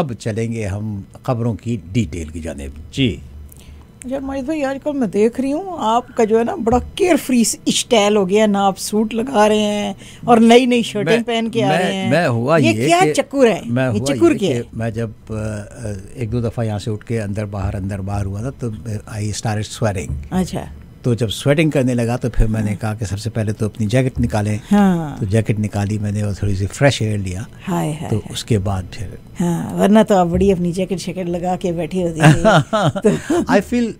अब चलेंगे हम खबरों की डिटेल की जानब जी यार माहिद भाई आजकल मैं देख रही हूँ आपका जो है ना बड़ा केयर फ्री स्टाइल हो गया ना आप सूट लगा रहे हैं और नई नई शर्टें पहन के आ रहे हैं मैं हुआ ये, ये क्या चक्कर है मैं ये चक्कर क्या है मैं जब एक दो दफ़ा यहाँ से उठ के अंदर बाहर अंदर बाहर हुआ था तो आई स्टार्ट स्वेरिंग अच्छा तो जब स्वेटिंग करने लगा तो फिर मैंने कहा कि सबसे पहले तो अपनी जैकेट निकालें हाँ। तो जैकेट निकाली मैंने और थोड़ी सी फ्रेश एयर लिया हाय हाय तो हाँ। उसके बाद फिर हाँ, वरना तो आप बड़ी अपनी जैकेट शैकेट लगा के बैठे होते आई फील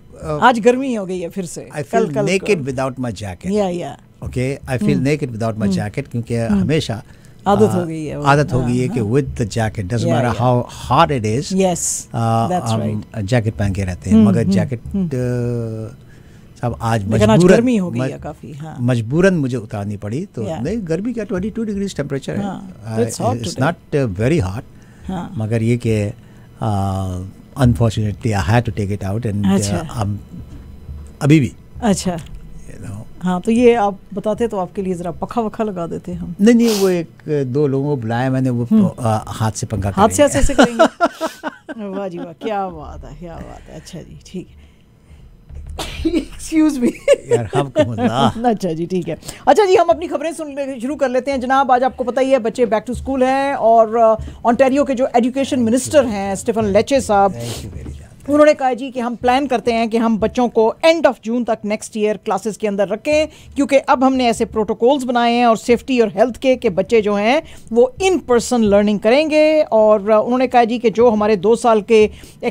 आज गर्मी हो गई है फिर से I feel naked without my jacket okay I feel naked without my jacket क्योंकि hmm. हमेशा आदत uh, हो गई है आदत हो हाँ, गई है कि with the jacket does matter how hard it is yes that's right jacket पहन के रहते हैं hmm, मगर जैकेट hmm, अब आज मजबूरन गर्मी हो गई है काफी हाँ। मजबूरन मुझे उतारनी पड़ी तो yeah. नहीं गर्मी क्या 22 डिग्री टेम्परेचर है इट्स नॉट वेरी हॉट मगर ये कि unfortunately I had to take it out and अभी भी अच्छा हाँ तो ये आप बताते तो आपके लिए जरा पखा वखा लगा देते हम नहीं नहीं वो एक दो लोगों को बुलाया मैंने वो आ, हम्म। तो, uh, हाथ से पंखा हाथ से ऐसे वाह जी वाह क्या बात है क्या बात है अच्छा जी ठीक है एक्सक्यूज मी अच्छा जी ठीक है अच्छा जी हम अपनी खबरें सुन शुरू कर लेते हैं जनाब आज आपको पता ही है बच्चे बैक टू स्कूल हैं और ऑन्टेरियो uh, के जो एजुकेशन मिनिस्टर हैं स्टीफन लेचे साहब उन्होंने कहा जी कि हम प्लान करते हैं कि हम बच्चों को एंड ऑफ जून तक नेक्स्ट ईयर क्लासेस के अंदर रखें क्योंकि अब हमने ऐसे प्रोटोकॉल्स बनाए हैं और सेफ्टी और हेल्थ के कि बच्चे जो हैं वो इन पर्सन लर्निंग करेंगे और उन्होंने कहा जी कि जो हमारे दो साल के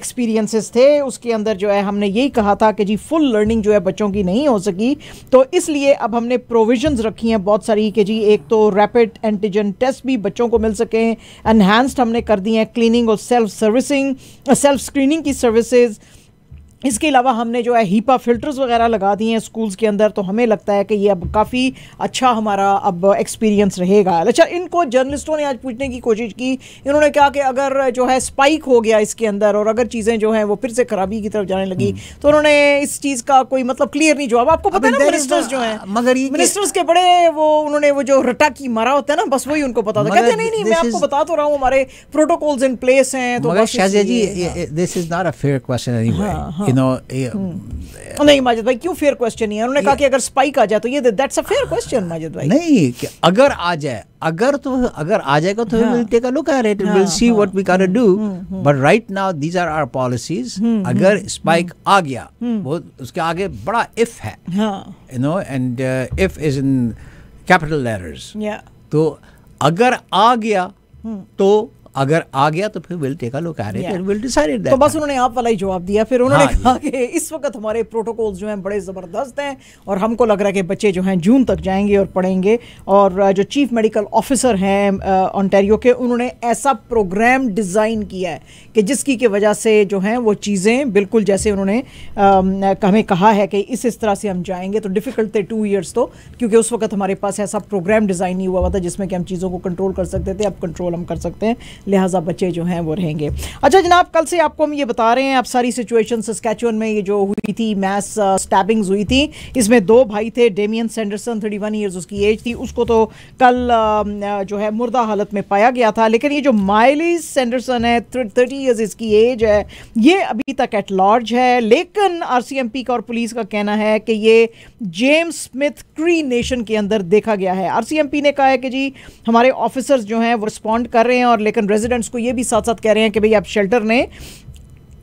एक्सपीरियंसेस थे उसके अंदर जो है हमने यही कहा था कि जी फुल लर्निंग जो है बच्चों की नहीं हो सकी तो इसलिए अब हमने प्रोविजन्स रखी हैं बहुत सारी कि जी एक तो रैपिड एंटीजन टेस्ट भी बच्चों को मिल सकें इन्हांस्ड हमने कर दी हैं क्लिनिंग और सेल्फ सर्विसिंग सेल्फ स्क्रीनिंग की सर्विस services इसके अलावा हमने जो है हीपा फिल्टर्स वगैरह लगा दिए हैं स्कूल्स के अंदर तो हमें लगता है कि ये अब काफ़ी अच्छा हमारा अब एक्सपीरियंस रहेगा अच्छा इनको जर्नलिस्टों ने आज पूछने की कोशिश की इन्होंने कहा कि अगर जो है स्पाइक हो गया इसके अंदर और अगर चीज़ें जो हैं वो फिर से खराबी की तरफ जाने लगी हम्म। तो उन्होंने इस चीज़ का कोई मतलब क्लियर नहीं जवाब आपको पता है ना मिनिस्टर्स जो हैं मगर मिनिस्टर्स के बड़े वो उन्होंने वो जो रटा की मारा होता है ना बस वही उनको पता था कहते नहीं नहीं मैं आपको बता तो रहा हूँ हमारे प्रोटोकॉल्स इन प्लेस हैं तो this is not a fair question Hmm. Oh, नहीं माजिद भाई क्यों फेयर क्वेश्चन नहीं है उन्होंने कहा कि अगर स्पाइक आ जाए तो ये that's a fair question Majid भाई नहीं कि अगर आ जाए अगर तो अगर आ जाएगा तो will take a look at it will see what we can do but right now these are our policies अगर स्पाइक हम्म। आ गया हम्म। वो उसके आगे बड़ा इफ है you know and if is in capital letters या तो अगर आ गया हम्म। तो अगर आ गया तो फिर will take look at it will decide तो बस उन्होंने आप वाला ही जवाब दिया फिर उन्होंने हाँ, कहा कि इस वक्त हमारे प्रोटोकॉल्स जो हैं बड़े ज़बरदस्त हैं और हमको लग रहा है कि बच्चे जो हैं जून तक जाएंगे और पढ़ेंगे और जो चीफ मेडिकल ऑफिसर हैं ऑनटेरियो के उन्होंने ऐसा प्रोग्राम डिज़ाइन किया है कि जिसकी की वजह से जो हैं वो चीज़ें बिल्कुल जैसे उन्होंने हमें कहा है कि इस इस तरह से हम जाएंगे तो डिफ़िकल्ट थे टू ईयर्स तो क्योंकि उस वक्त हमारे पास ऐसा प्रोग्राम डिज़ाइन नहीं हुआ हुआ था जिसमें कि हम चीज़ों को कंट्रोल कर सकते थे अब कंट्रोल हम कर सकते हैं लिहाजा बच्चे जो हैं वो रहेंगे अच्छा जनाब कल से आपको हम ये बता रहे हैं आप सारी सिचुएशन सस्कैचुअन में ये जो हुई थी मैस स्टैबिंग्स uh, हुई थी इसमें दो भाई थे Damian Sanderson thirty one years उसकी एज थी उसको तो कल um, uh, जो है मुर्दा हालत में पाया गया था लेकिन ये जो माइली सेंडरसन है थर्टी ईयर्स इसकी एज है ये अभी तक एट लार्ज है लेकिन पी का और पुलिस का कहना है कि ये जेम्स स्मिथ क्री नेशन के अंदर देखा गया है आरसीएमपी ने कहा है कि जी हमारे ऑफिसर्स जो हैं वो रिस्पॉन्ड कर रहे हैं और लेकिन रेजिडेंट्स को ये भी साथ साथ कह रहे हैं कि भाई आप शेल्टर लें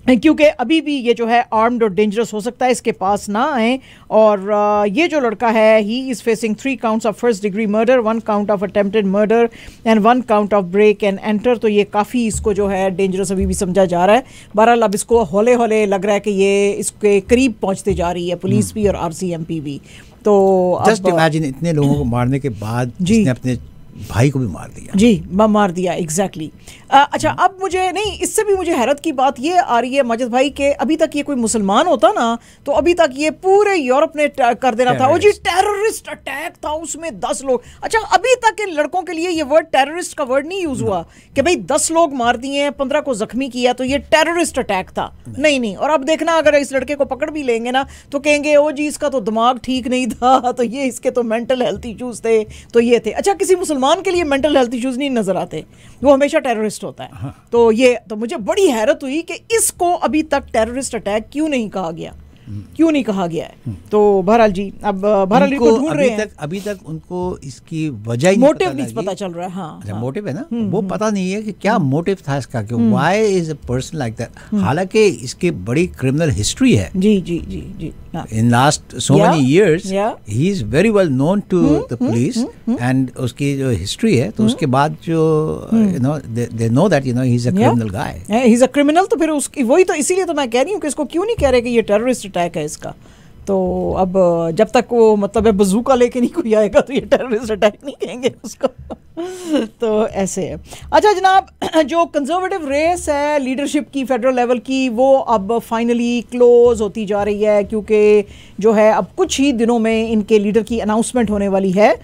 क्योंकि अभी भी ये जो है आर्म्ड और डेंजरस हो सकता है इसके पास ना आए और ये जो लड़का है he is facing three counts of first degree murder one count of attempted murder and one count of break and enter तो ये काफ़ी इसको जो है डेंजरस अभी भी समझा जा रहा है बहरहाल अब इसको हौले हौले लग रहा है कि ये इसके करीब पहुँचते जा रही है पुलिस हम्म। भी और आर भी तो जस्ट इमेजिन इतने लोगों को मारने के बाद जिसने अपने भाई को भी मार दिया जी मार दिया एग्जैक्टली exactly. अच्छा अब मुझे नहीं इससे भी मुझे हैरत की बात ये आ रही है माजिद भाई के अभी तक ये कोई मुसलमान होता ना तो अभी तक ये पूरे यूरोप ने कर देना था वो जी टेररिस्ट अटैक था उसमें दस लोग अच्छा अभी तक इन लड़कों के लिए ये वर्ड टेररिस्ट का वर्ड नहीं यूज हुआ कि भाई दस लोग मार दिए हैं पंद्रह को जख्मी किया तो ये टेररिस्ट अटैक था नहीं नहीं और अब देखना अगर इस लड़के को पकड़ भी लेंगे ना तो कहेंगे ओ जी इसका तो दिमाग ठीक नहीं था तो ये इसके तो मेंटल हेल्थ इशूज थे तो ये थे अच्छा किसी मुसलमान के लिए मेंटल हेल्थ इशूज नहीं नजर आते वो हमेशा टेररिस्ट टेररिस्ट होता है हाँ। तो ये तो मुझे बड़ी हैरत हुई कि इसको अभी तक टेररिस्ट अटैक क्यों नहीं कहा गया क्यों नहीं कहा गया है तो बहरहाल जी अब बहरहाल को ढूंढ रहे हैं तक, अभी तक उनको इसकी वजह मोटिव नहीं पता चल रहा है हाँ, अच्छा, हाँ। मोटिव है ना हम्म, वो हम्म। पता नहीं है कि क्या मोटिव हम्म। था इसका कि why is a person like that हालांकि इसके बड़ी क्रिमिनल हिस्ट्री है जी जी जी जी Yeah. In last so yeah. many years, yeah. he is very well known to hmm, the police hmm, hmm, and उसकी जो history है तो उसके बाद जो you know they, they know that you know he's a criminal yeah. guy. Yeah, he's a criminal तो फिर उसकी वही तो इसीलिए तो मैं कह रही हूँ कि इसको क्यों नहीं कह रहे कि ये terrorist attack है इसका. तो अब जब तक वो मतलब है बजूका लेके नहीं कोई आएगा तो ये टेररिस्ट अटैक नहीं कहेंगे उसको तो ऐसे है अच्छा जनाब जो कंजर्वेटिव रेस है लीडरशिप की फेडरल लेवल की वो अब फाइनली क्लोज होती जा रही है क्योंकि जो है अब कुछ ही दिनों में इनके लीडर की अनाउंसमेंट होने वाली है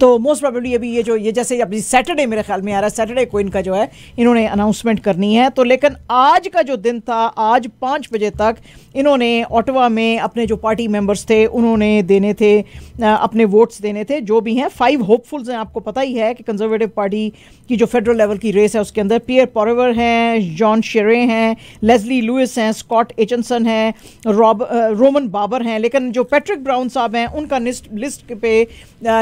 तो मोस्ट प्रॉबली अभी ये जो ये जैसे अभी सैटरडे मेरे ख्याल में आ रहा है सैटरडे को इनका जो है इन्होंने अनाउंसमेंट करनी है तो लेकिन आज का जो दिन था आज पाँच बजे तक इन्होंने ओटवा में अपने जो पार्टी मेंबर्स थे उन्होंने देने थे अपने वोट्स देने थे जो भी हैं फाइव होपफुल्स हैं आपको पता ही है कि कंजर्वेटिव पार्टी की जो फेडरल लेवल की रेस है उसके अंदर पियर पॉरेवर हैं जॉन शेरे हैं लेजली लुइस हैं स्कॉट एचनसन हैं रॉब रोमन बाबर हैं लेकिन जो पैट्रिक ब्राउन साहब हैं उनका लिस्ट पे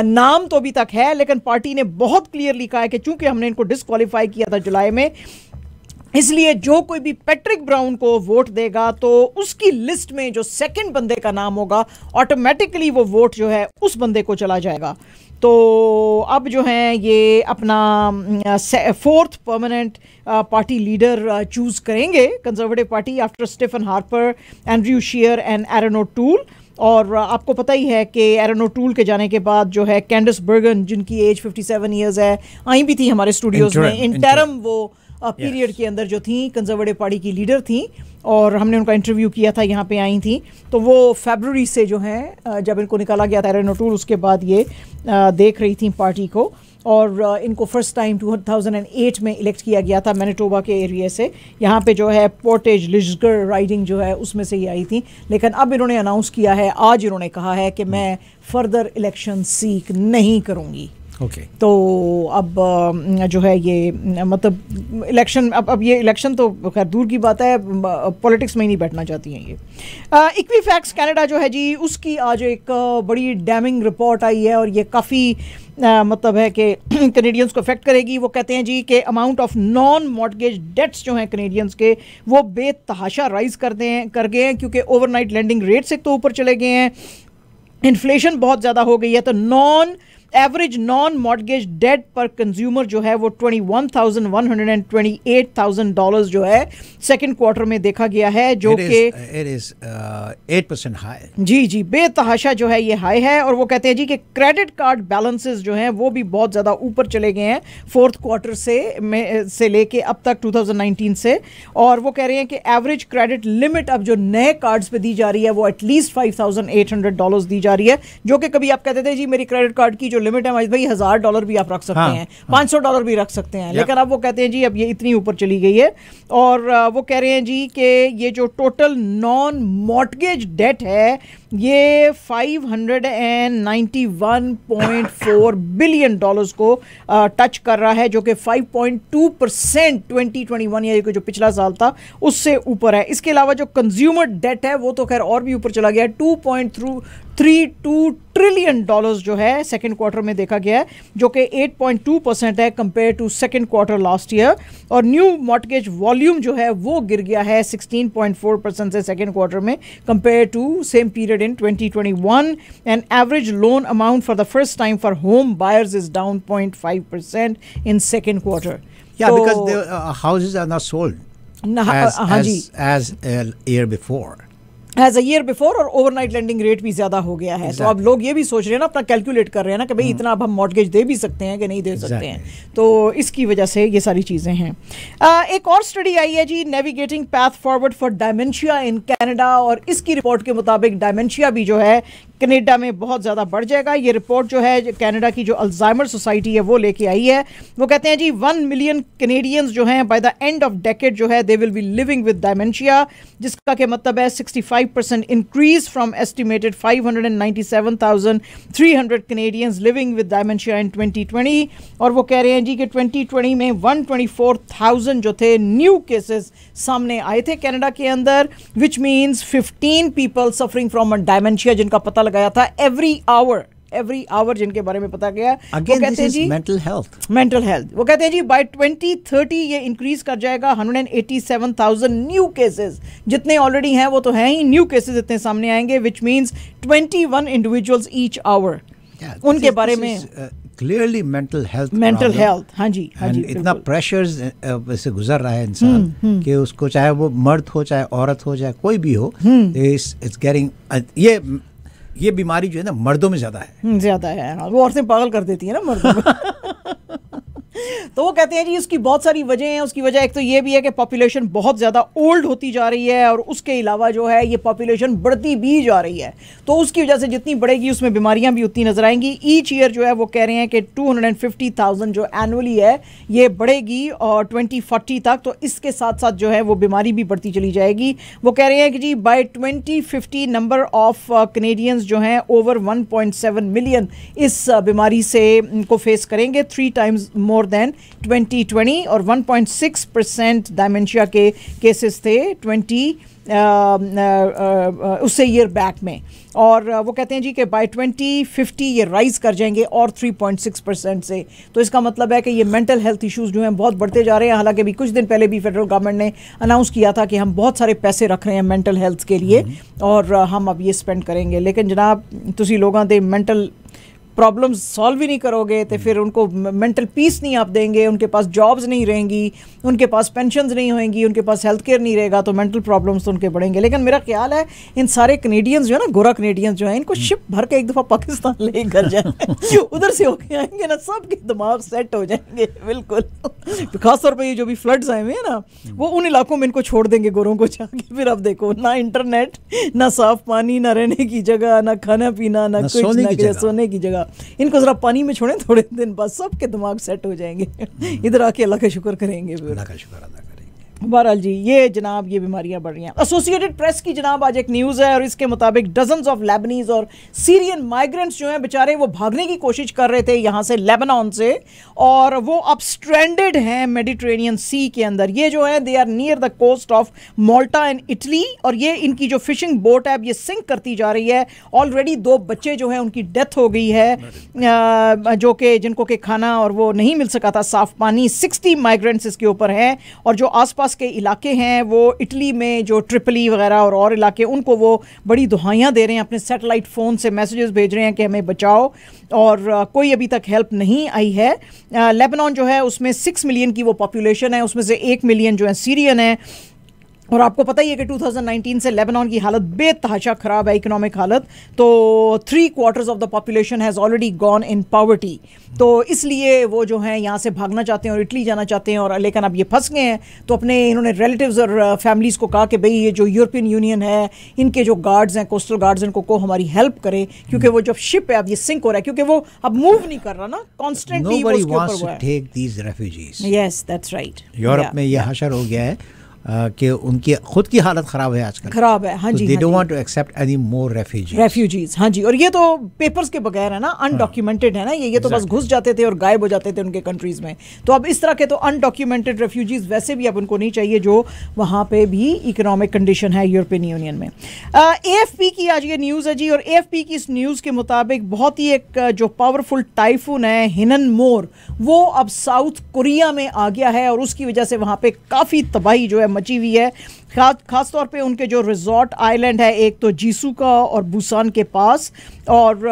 नाम तो अभी तक है लेकिन पार्टी ने बहुत क्लियरली कहा है कि चूंकि हमने इनको डिसक्वालीफाई किया था जुलाई में इसलिए जो कोई भी पैट्रिक ब्राउन को वोट देगा तो उसकी लिस्ट में जो सेकंड बंदे का नाम होगा ऑटोमेटिकली वो वोट जो है उस बंदे को चला जाएगा तो अब जो है ये अपना fourth permanent party leader choose करेंगे Conservative Party after Stephen Harper Andrew Scheer and Erin O'Toole और आपको पता ही है कि एरनो टूल के जाने के बाद जो है कैंडस बर्गन जिनकी एज 57 इयर्स है आई भी थी हमारे स्टूडियोज में इंटरम वो पीरियड के अंदर जो थी कंजर्वेटिव पार्टी की लीडर थी और हमने उनका इंटरव्यू किया था यहाँ पे आई थी तो वो फेबररी से जो है जब इनको निकाला गया था एरन टूर उसके बाद ये देख रही थी पार्टी को और इनको फर्स्ट टाइम 2008 में इलेक्ट किया गया था मैनिटोबा के एरिया से यहाँ पे जो है पोर्टेज लिजगर राइडिंग जो है उसमें से ही आई थी लेकिन अब इन्होंने अनाउंस किया है आज इन्होंने कहा है कि मैं फर्दर इलेक्शन सीख नहीं करूँगी okay. तो अब जो है ये मतलब इलेक्शन अब अब ये इलेक्शन तो खैर दूर की बात है पॉलिटिक्स में ही नहीं बैठना चाहती हैं ये इक्वी फैक्स कैनेडा जो है जी उसकी आज एक बड़ी डैमिंग रिपोर्ट आई है और ये काफ़ी मतलब है कि कनेडियंस को अफेक्ट करेगी वो कहते हैं जी कि amount of non mortgage debts जो हैं कनेडियंस के वो बेतहाशा राइज कर दें कर गए हैं क्योंकि ओवरनाइट लैंडिंग रेट्स एक तो ऊपर चले गए हैं इन्फ्लेशन बहुत ज़्यादा हो गई है तो non average non mortgage debt पर कंज्यूमर जो है वो twenty one thousand one hundred and twenty eight thousand dollar जो है सेकेंड क्वार्टर में देखा गया है जो कि एट परसेंट हाई जी जी बेतहाशा जो है ये हाई है और वो कहते हैं जी कि क्रेडिट कार्ड बैलेंसेज जो हैं वो भी बहुत ज़्यादा ऊपर चले गए हैं फोर्थ क्वार्टर से में uh, से लेके अब तक 2019 से और वो कह रहे हैं कि एवरेज क्रेडिट लिमिट अब जो नए कार्ड्स पे दी जा रही है वो at least five thousand eight hundred dollar दी जा रही है जो कि कभी आप कहते थे जी मेरी क्रेडिट कार्ड की जो जो लिमिट है भाई हजार डॉलर भी आप रख सकते हाँ, हैं पांच सौ डॉलर भी रख सकते हैं लेकिन अब वो कहते हैं जी अब ये इतनी ऊपर चली गई है और वो कह रहे हैं जी कि ये जो टोटल नॉन मॉटगेज डेट है ये 591.4 बिलियन डॉलर्स को टच uh, कर रहा है जो कि 5.2 परसेंट ट्वेंटी या जो पिछला साल था उससे ऊपर है इसके अलावा जो कंज्यूमर डेट है वो तो खैर और भी ऊपर चला गया है two point through three two trillion dollars जो है सेकेंड क्वार्टर में देखा गया है जो कि 8.2 परसेंट है compare to second quarter last year और न्यू मॉटगेज वॉल्यूम जो है वो गिर गया है 16.4 परसेंट से सेकेंड क्वार्टर में compare to same period recorded in 2021 an average loan amount for the first time for home buyers is down 0.5% in second quarter yeah so because the uh, houses are not sold as, uh, as, as, as uh, year before as a year before और overnight lending rate भी ज्यादा हो गया है exactly. तो अब लोग ये भी सोच रहे हैं ना अपना कैलकुलेट कर रहे हैं ना कि भाई हम्म। इतना अब हम मॉडगेज दे भी सकते हैं कि नहीं दे exactly. सकते हैं तो इसकी वजह से ये सारी चीज़ें हैं आ, एक और स्टडी आई है जी navigating path forward for dementia in Canada और इसकी रिपोर्ट के मुताबिक डायमेंशिया भी जो है कनेडा में बहुत ज़्यादा बढ़ जाएगा ये रिपोर्ट जो है कनाडा की जो अल्जाइमर सोसाइटी है वो लेके आई है वो कहते हैं जी वन मिलियन कनेडियंस जो हैं by the end of decade जो है they will be living with dementia जिसका के मतलब है sixty five percent increase from estimated hundred Canadians living with dementia in twenty और वो कह रहे हैं जी कि ट्वेंटी में थाउजेंड जो थे न्यू केसेस सामने आए थे कैनेडा के अंदर which means fifteen people suffering from dementia जिनका पता लगाया था एवरी आवर एवरी आवर जिनके बारे में पता गया Again, वो कहते हैं जी मेंटल हेल्थ मेंटल हेल्थ वो कहते हैं जी बाय 2030 ये इंक्रीज कर जाएगा 187,000 न्यू केसेस जितने ऑलरेडी हैं वो तो हैं ही न्यू केसेस इतने सामने आएंगे which means 21 individuals each hour उनके बारे में clearly mental health mental health हाँ जी हाँ जी इतना प्रेशर uh, uh, से गुजर रहा है इंसान हम्म, हम्म। कि उसको चाहे वो मर्द हो चाहे औरत हो चाहे कोई भी हो इट्स हम्म। गेटिंग uh, ये ये बीमारी जो है ना मर्दों में ज्यादा है हम्म, ज्यादा है वो औरतें पागल कर देती है ना मर्दों तो वो कहते हैं जी उसकी बहुत सारी वजह हैं उसकी वजह एक तो ये भी है कि पॉपुलेशन बहुत ज़्यादा ओल्ड होती जा रही है और उसके अलावा जो है ये पॉपुलेशन बढ़ती भी जा रही है तो उसकी वजह से जितनी बढ़ेगी उसमें बीमारियां भी उतनी नज़र आएंगी ईच ईयर जो है वो कह रहे हैं कि टू जो एनअली है ये बढ़ेगी और ट्वेंटी तक तो इसके साथ साथ जो है वो बीमारी भी बढ़ती चली जाएगी वो कह रहे हैं कि जी by twenty number of Canadians जो हैं ओवर वन मिलियन इस uh, बीमारी से को फेस करेंगे थ्री टाइम्स मोर देन 2020 और 1.6 परसेंट डायमेंशिया के केसेस थे 20 um, uh, uh, uh, उससे ईयर बैक में और वो कहते हैं जी कि बाय 2050 ये राइज कर जाएंगे और 3.6 परसेंट से तो इसका मतलब है कि ये मेंटल हेल्थ इश्यूज जो हैं बहुत बढ़ते जा रहे हैं हालांकि अभी कुछ दिन पहले भी फेडरल गवर्नमेंट ने अनाउंस किया था कि हम बहुत सारे पैसे रख रहे हैं मेंटल हेल्थ के लिए हम्म। और हम अब ये स्पेंड करेंगे लेकिन जनाब तुम लोगों के मैंटल प्रॉब्लम सॉल्व ही नहीं करोगे तो hmm. फिर उनको मेंटल पीस नहीं आप देंगे उनके पास जॉब्स नहीं रहेंगी उनके पास पेंशन नहीं होंगी उनके पास हेल्थ केयर नहीं रहेगा तो मेंटल प्रॉब्लम्स तो उनके बढ़ेंगे लेकिन मेरा ख्याल है इन सारे कनेडियंस जो है ना गोरा कनेडियंस जो है इनको शिप hmm. भर के एक दफ़ा पाकिस्तान ले कर जाए उधर से होके आएंगे ना सबके दिमाग सेट हो जाएंगे बिल्कुल तो खासतौर पर ये जो भी फ्लड्स आए हुए हैं ना hmm. वो उन इलाकों में इनको छोड़ देंगे गोरों को जाके फिर आप देखो ना इंटरनेट ना साफ पानी ना रहने की जगह ना खाना पीना ना, ना कुछ सोने ना सोने की जगह इनको ज़रा पानी में छोड़ें थोड़े दिन बाद सबके दिमाग सेट हो जाएंगे हम्म। इधर आके अल्लाह का शुक्र करेंगे अल्लाह का शुक्र अदा बहरहाल जी ये जनाब ये बीमारियां बढ़ रही हैं एसोसिएटेड प्रेस की जनाब आज एक न्यूज़ है और इसके मुताबिक डजन ऑफ लेबनीज और सीरियन माइग्रेंट्स जो हैं बेचारे वो भागने की कोशिश कर रहे थे यहाँ से लेबनान से और वो अब स्ट्रैंडेड हैं मेडिट्रेनियन सी के अंदर ये जो है they are near the coast of Malta and Italy और ये इनकी जो फिशिंग बोट है अब ये सिंक करती जा रही है ऑलरेडी दो बच्चे जो हैं उनकी डेथ हो गई है जो कि जिनको के खाना और वो नहीं मिल सका था साफ पानी सिक्सटी माइग्रेंट्स इसके ऊपर हैं और जो आस आसपास के इलाके हैं वो इटली में जो ट्रिपली वगैरह और और इलाके उनको वो बड़ी दुहाइयाँ दे रहे हैं अपने सेटेलाइट फ़ोन से मैसेजेस भेज रहे हैं कि हमें बचाओ और कोई अभी तक हेल्प नहीं आई है लेबनान जो है उसमें सिक्स मिलियन की वो पॉपुलेशन है उसमें से एक मिलियन जो है सीरियन है और आपको पता ही है कि 2019 से लेबनान की हालत बेतहाशा ख़राब है इकोनॉमिक हालत तो three quarters of the population has already gone in poverty तो इसलिए वो जो हैं यहाँ से भागना चाहते हैं और इटली जाना चाहते हैं और लेकिन अब ये फंस गए हैं तो अपने इन्होंने रिलेटिव्स और फैमिलीज़ uh, को कहा कि भाई ये जो यूरोपियन यूनियन है इनके जो गार्ड्स हैं कोस्टल गार्ड्स इनको को हमारी हेल्प करे क्योंकि वो जब शिप है अब ये सिंक हो रहा है क्योंकि वो अब मूव नहीं कर रहा ना constantly yes that's right Europe में यह हशर हो गया है कि उनकी खुद की हालत ख़राब है आजकल ख़राब है हाँ तो जी don't want to accept any more refugees refugees हाँ जी और ये तो पेपर्स के बगैर है ना अनडॉक्यूमेंटेड हाँ। है ना ये ये तो बस घुस जाते थे और गायब हो जाते थे उनके कंट्रीज़ में तो अब इस तरह के तो अनडॉक्यूमेंटेड रेफ्यूजीज वैसे भी अब उनको नहीं चाहिए जो वहाँ पर भी इकोनॉमिक कंडीशन है यूरोपियन यूनियन में ए एफ पी की आज ये न्यूज़ है जी और ए की इस न्यूज़ के मुताबिक बहुत ही एक जो पावरफुल टाइफून है हिनन मोर वो अब साउथ कोरिया में आ गया है और उसकी वजह से वहाँ पर काफ़ी तबाही जो है मची हुई है खा खास तौर पे उनके जो रिजॉर्ट आइलैंड है एक तो जीसू का और बुसान के पास और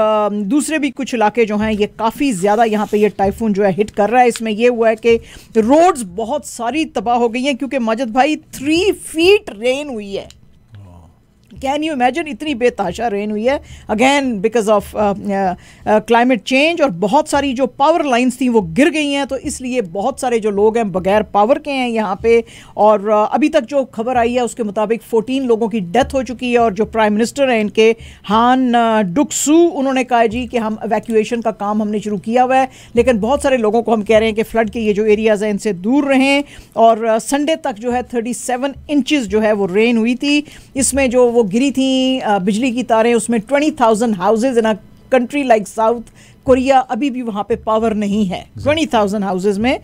दूसरे भी कुछ इलाके जो हैं ये काफ़ी ज़्यादा यहाँ पे ये टाइफून जो है हिट कर रहा है इसमें ये हुआ है कि रोड्स बहुत सारी तबाह हो गई हैं क्योंकि मजद भाई थ्री फीट रेन हुई है कैन यू इमेजिन इतनी बेताशा रेन हुई है again because of climate change और बहुत सारी जो पावर लाइन्स थी वो गिर गई हैं तो इसलिए बहुत सारे जो लोग हैं बगैर पावर के हैं यहाँ पे और uh, अभी तक जो खबर आई है उसके मुताबिक 14 लोगों की डेथ हो चुकी है और जो प्राइम मिनिस्टर हैं इनके हान डुकसू uh, उन्होंने कहा जी कि हम एवैक्यूएशन का काम हमने शुरू किया हुआ है लेकिन बहुत सारे लोगों को हम कह रहे हैं कि फ्लड के ये जो एरियाज़ हैं इनसे दूर रहें और संडे uh, तक जो है थर्टी सेवन इंचज़ जो है वो रेन हुई थी इसमें जो वो गिरी थी बिजली की तारें उसमें twenty thousand houses in a country like South Korea अभी भी वहाँ पे पावर नहीं है ट्वेंटी थाउजेंड हाउसेज में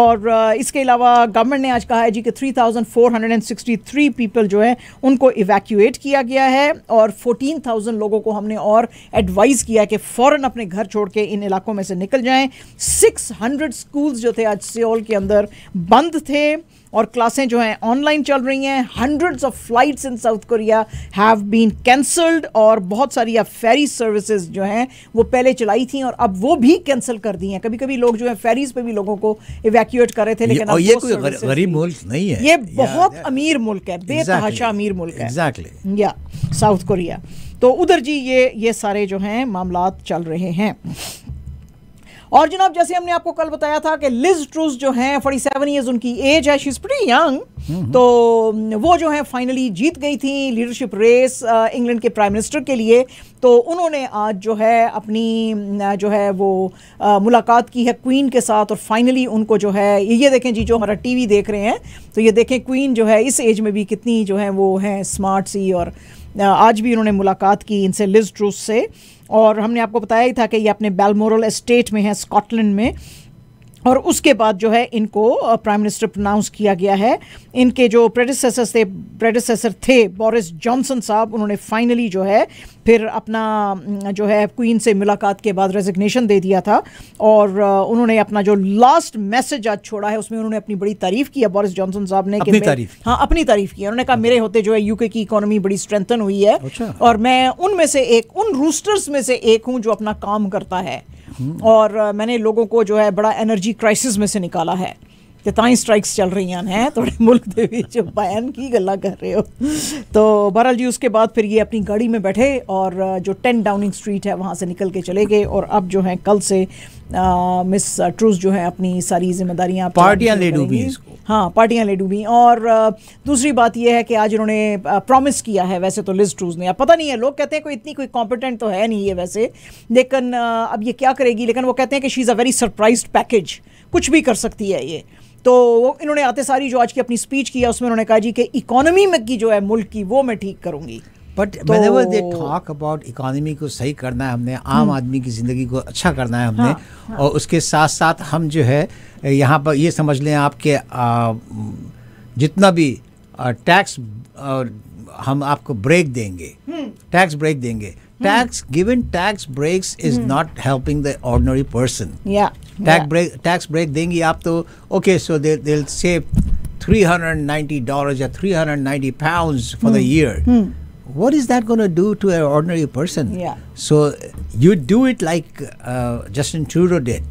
और इसके अलावा गवर्नमेंट ने आज कहा है जी कि three thousand four hundred and sixty three people जो है उनको इवैक्यूएट किया गया है और फोर्टीन थाउजेंड लोगों को हमने और एडवाइस किया कि फ़ौरन अपने घर छोड़ के इन इलाकों में से निकल जाएँ सिक्स हंड्रेड स्कूल्स जो थे आज सियोल के अंदर बंद थे और क्लासें जो हैं ऑनलाइन चल रही हैं hundreds of flights in South Korea have been cancelled और बहुत सारी अब फेरी सर्विसेज जो हैं वो पहले चलाई थी और अब वो भी कैंसिल कर दी हैं कभी कभी लोग जो हैं फेरीज पे भी लोगों को इवैक्यूएट कर रहे थे लेकिन ये, ये कोई गरीब मुल्क नहीं है ये बहुत अमीर मुल्क है बेतहाशा अमीर मुल्क है एग्जैक्टली या साउथ कोरिया तो उधर जी ये ये सारे जो हैं मामला चल रहे हैं और जनाब जैसे हमने आपको कल बताया था कि लिज ट्रूस जो हैं 47 सेवन ईयर्स उनकी एज है शी इज़ प्री यंग तो वो जो है फाइनली जीत गई थी लीडरशिप रेस इंग्लैंड के प्राइम मिनिस्टर के लिए तो उन्होंने आज जो है अपनी जो है वो आ, मुलाकात की है क्वीन के साथ और फाइनली उनको जो है ये देखें जी जो हमारा वी देख रहे हैं तो ये देखें क्वीन जो है इस एज में भी कितनी जो है वो हैं स्मार्ट सी और आज भी उन्होंने मुलाकात की इनसे लिज ट्रूस से और हमने आपको बताया ही था कि ये अपने बेलमोरल एस्टेट में है स्कॉटलैंड में और उसके बाद जो है इनको प्राइम मिनिस्टर प्रोनाउंस किया गया है इनके जो प्रेडिससर थे प्रेडिससर थे बोरिस जॉनसन साहब उन्होंने फाइनली जो है फिर अपना जो है क्वीन से मुलाकात के बाद रेजिग्नेशन दे दिया था और उन्होंने अपना जो लास्ट मैसेज आज छोड़ा है उसमें उन्होंने अपनी बड़ी तारीफ किया बोरिस जॉनसन साहब ने अपनी तारीफ हाँ अपनी तारीफ की उन्होंने कहा मेरे होते जो है यूके की इकोनॉमी बड़ी स्ट्रेंथन हुई है अच्छा। और मैं उनमें से एक उन रूस्टर्स में से एक हूँ जो अपना काम करता है हम्म। और मैंने लोगों को जो है बड़ा एनर्जी क्राइसिस में से निकाला है कि ताई स्ट्राइक्स चल रही हैं ਨੇ ਤੁਹਾਡੇ ਮੁਲਕ ਦੇ ਵਿੱਚ ਬੈਨ ਕੀ ਗੱਲਾਂ ਕਰ ਰਹੇ तो बहरहाल जी उसके बाद फिर ये अपनी गाड़ी में बैठे और जो टेन डाउनिंग स्ट्रीट है वहाँ से निकल के चले गए और अब जो है कल से मिस ट्रूस जो है अपनी सारी जिम्मेदारियाँ पार्टियाँ ले डूबी हाँ पार्टियाँ ले डूबी और दूसरी बात यह है कि आज उन्होंने प्रॉमिस किया है वैसे तो लिस्ट ट्रूज ने अब पता नहीं है लोग कहते हैं कोई इतनी कोई कॉम्पिटेंट तो है नहीं है वैसे लेकिन अब ये क्या करेगी लेकिन वो कहते हैं कि she is a very surprise package कुछ भी कर सकती है ये तो इन्होंने आते सारी जो आज की अपनी स्पीच किया उसमें उन्होंने कहा जी कि इकोनॉमी में की जो है मुल्क की वो मैं ठीक करूँगी but whenever they talk about economy को सही करना है हमने आम हम्म। आदमी की जिंदगी को अच्छा करना है हमने हाँ, हाँ. और उसके साथ साथ हम जो है यहाँ पर ये समझ लें आपके आ, जितना भी टैक्स हम आपको ब्रेक देंगे टैक्स हम्म। ब्रेक देंगे tax given tax breaks is not helping the ordinary person tax break tax break देंगी आप तो okay so they save three hundred ninety dollar या three hundred ninety pound for the year what is that going to do to an ordinary person? Yeah. So you do it like uh, Justin Trudeau did.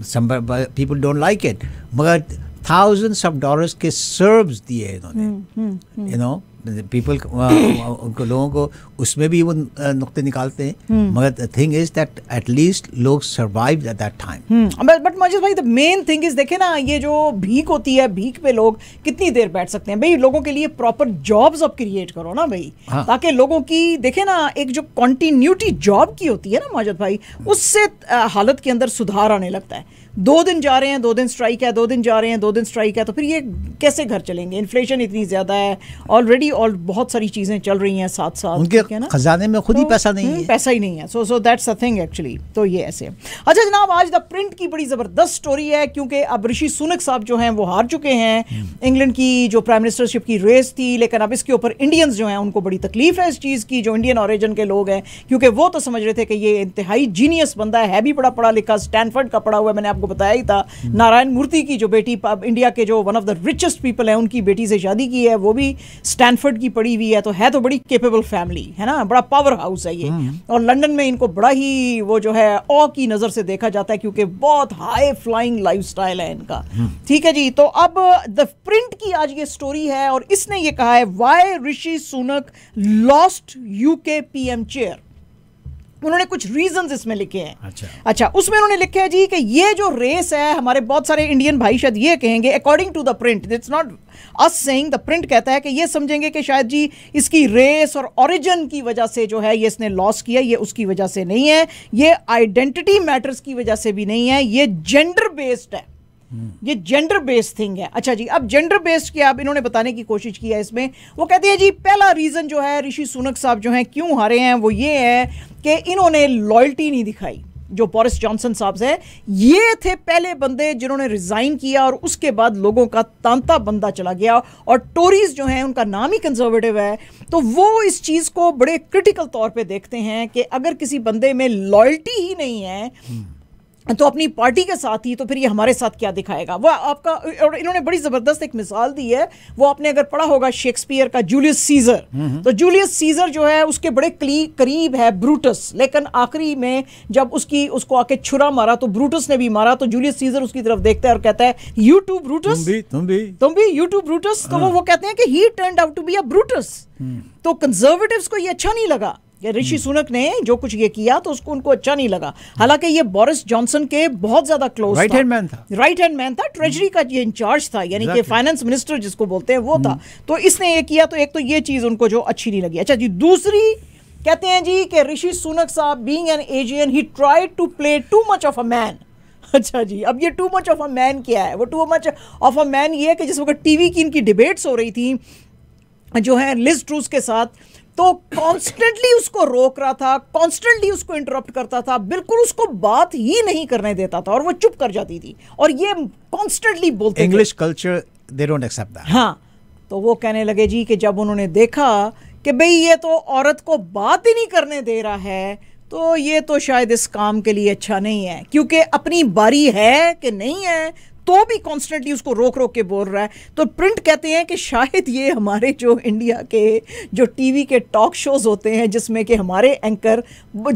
Some people don't like it, but thousands of dollars के सर्ब्स दिए You know. People uh, लोगों को उसमें भी वो नुकते निकालते हैं हम्म। मगर थिंग इज दैट एटलीस्ट लोग survive at that time but Majid भाई द मेन थिंग इज देखे ना ये जो भीख होती है भीख पे लोग कितनी देर बैठ सकते हैं भाई लोगों के लिए प्रॉपर जॉब्स अब क्रिएट करो ना भाई हाँ. ताकि लोगों की देखे ना एक जो कॉन्टीन्यूटी जॉब की होती है ना मोजिद भाई हम्म। उससे हालत के अंदर सुधार आने लगता है दो दिन जा रहे हैं दो दिन स्ट्राइक है दो दिन जा रहे हैं दो दिन स्ट्राइक है तो फिर ये कैसे घर चलेंगे इन्फ्लेशन इतनी ज़्यादा है ऑलरेडी और बहुत सारी चीज़ें चल रही हैं साथ साथ उनके ना खजाने में खुद ही तो पैसा नहीं हम्म, है पैसा ही नहीं है so so that's a thing actually तो ये ऐसे अच्छा जनाब आज द प्रिंट की बड़ी ज़बरदस्त स्टोरी है क्योंकि अब ऋषि सुनक साहब जो हैं वो हार चुके हैं इंग्लैंड हम्म। की जो प्राइम मिनिस्टरशिप की रेस थी लेकिन अब इसके ऊपर इंडियंस जो हैं उनको बड़ी तकलीफ है इस चीज़ की जो इंडियन ऑरिजन के लोग हैं क्योंकि वो तो समझ रहे थे कि ये इंतहाई जीनियस बंदा है भी बड़ा पढ़ा लिखा स्टैनफर्ड का पढ़ा हुआ मैंने आप आपको बताया ही था नारायण मूर्ति की जो बेटी इंडिया के जो one of the richest people है उनकी बेटी से शादी की है वो भी स्टैनफर्ड की पड़ी हुई है तो है तो बड़ी केपेबल फैमिली है ना बड़ा पावर हाउस है ये हम्म। और लंडन में इनको बड़ा ही वो जो है ओ की नज़र से देखा जाता है क्योंकि बहुत हाई फ्लाइंग लाइफ है इनका हम्म। ठीक है जी तो अब द प्रिंट की आज ये स्टोरी है और इसने ये कहा है why Rishi Sunak lost UK PM chair उन्होंने कुछ रीजन इसमें लिखे हैं अच्छा अच्छा उसमें उन्होंने लिखे है जी कि ये जो रेस है हमारे बहुत सारे इंडियन भाई शायद ये कहेंगे according to the Print it's not us saying the Print कहता है कि ये समझेंगे कि शायद जी इसकी रेस और ओरिजिन की वजह से जो है ये इसने लॉस किया ये उसकी वजह से नहीं है ये आइडेंटिटी मैटर्स की वजह से भी नहीं है ये जेंडर बेस्ड है ये जेंडर बेस्ड थिंग है अच्छा जी अब जेंडर बेस्ड क्या अब इन्होंने बताने की कोशिश की है इसमें वो कहते हैं जी पहला रीज़न जो है ऋषि सुनक साहब जो हैं क्यों हारे हैं वो ये है कि इन्होंने लॉयल्टी नहीं दिखाई जो बोरिस जॉनसन साहब हैं ये थे पहले बंदे जिन्होंने रिज़ाइन किया और उसके बाद लोगों का तांता बंदा चला गया और टोरीज जो हैं उनका नाम ही कंजर्वेटिव है तो वो इस चीज़ को बड़े क्रिटिकल तौर पे देखते हैं कि अगर किसी बंदे में लॉयल्टी ही नहीं है तो अपनी पार्टी के साथ ही तो फिर ये हमारे साथ क्या दिखाएगा वह आपका और इन्होंने बड़ी ज़बरदस्त एक मिसाल दी है वो आपने अगर पढ़ा होगा शेक्सपियर का जूलियस सीजर तो जूलियस सीजर जो है उसके बड़े करीब है ब्रूटस लेकिन आखिरी में जब उसकी उसको आके छुरा मारा तो ब्रूटस ने भी मारा तो जूलियस सीजर उसकी तरफ देखता है और कहता है यू टू ब्रूटस तुम भी तुम भी यू टू ब्रूटस तो हाँ। वो कहते हैं कि he turn out to be a Brutus तो कंजर्वेटिव को ये अच्छा नहीं लगा ऋषि हम्म। सुनक ने जो कुछ ये किया तो उसको उनको अच्छा नहीं लगा हम्म। हालांकि ये बोरिस जॉनसन के बहुत ज्यादा क्लोज राइट हैंड मैन था राइट हैंड मैन था ट्रेजरी का ये इंचार्ज था यानी कि फाइनेंस मिनिस्टर जिसको बोलते हैं वो था हम्म। तो इसने ये किया तो एक तो ये चीज उनको जो अच्छी नहीं लगी अच्छा जी दूसरी कहते हैं जी कि ऋषि सुनक साहब being an Asian he try to play too much of a man अच्छा जी अब ये too much of a man क्या है वो too much of a man ये है कि जिस वक्त टीवी की इनकी डिबेट्स हो रही थी जो है लिज ट्रूस के साथ तो कॉन्स्टेंटली उसको रोक रहा था कॉन्स्टेंटली उसको इंटरप्ट करता था बिल्कुल उसको बात ही नहीं करने देता था और वो चुप कर जाती थी और ये कॉन्स्टेंटली बोलते English culture they don't accept that हाँ तो वो कहने लगे जी कि जब उन्होंने देखा कि भाई ये तो औरत को बात ही नहीं करने दे रहा है तो ये तो शायद इस काम के लिए अच्छा नहीं है क्योंकि अपनी बारी है कि नहीं है तो भी कॉन्स्टेंटली उसको रोक रोक के बोल रहा है तो प्रिंट कहते हैं कि शायद ये हमारे जो इंडिया के जो टीवी के टॉक शोज होते हैं जिसमें कि हमारे एंकर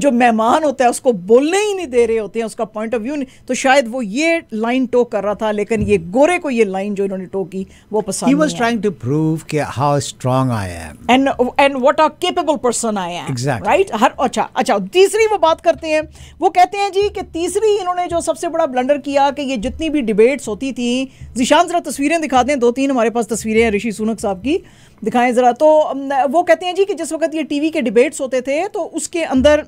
जो मेहमान होता है उसको बोलने ही नहीं दे रहे होते हैं उसका पॉइंट ऑफ व्यू नहीं तो शायद वो ये लाइन टोक कर रहा था लेकिन ये गोरे को ये लाइन जो इन्होंने टो की वो पसंद he was trying to prove कि how strong I am and and what capable person I am right हर अच्छा अच्छा तीसरी वो बात करते हैं वो कहते हैं जी कि तीसरी इन्होंने जो सबसे बड़ा ब्लंडर किया कि ये जितनी भी डिबेट अपडेट्स होती थी जिशान ज़रा तस्वीरें दिखा दें दो तीन हमारे पास तस्वीरें हैं ऋषि सुनक साहब की दिखाएं ज़रा तो वो कहते हैं जी कि जिस वक्त ये टीवी के डिबेट्स होते थे तो उसके अंदर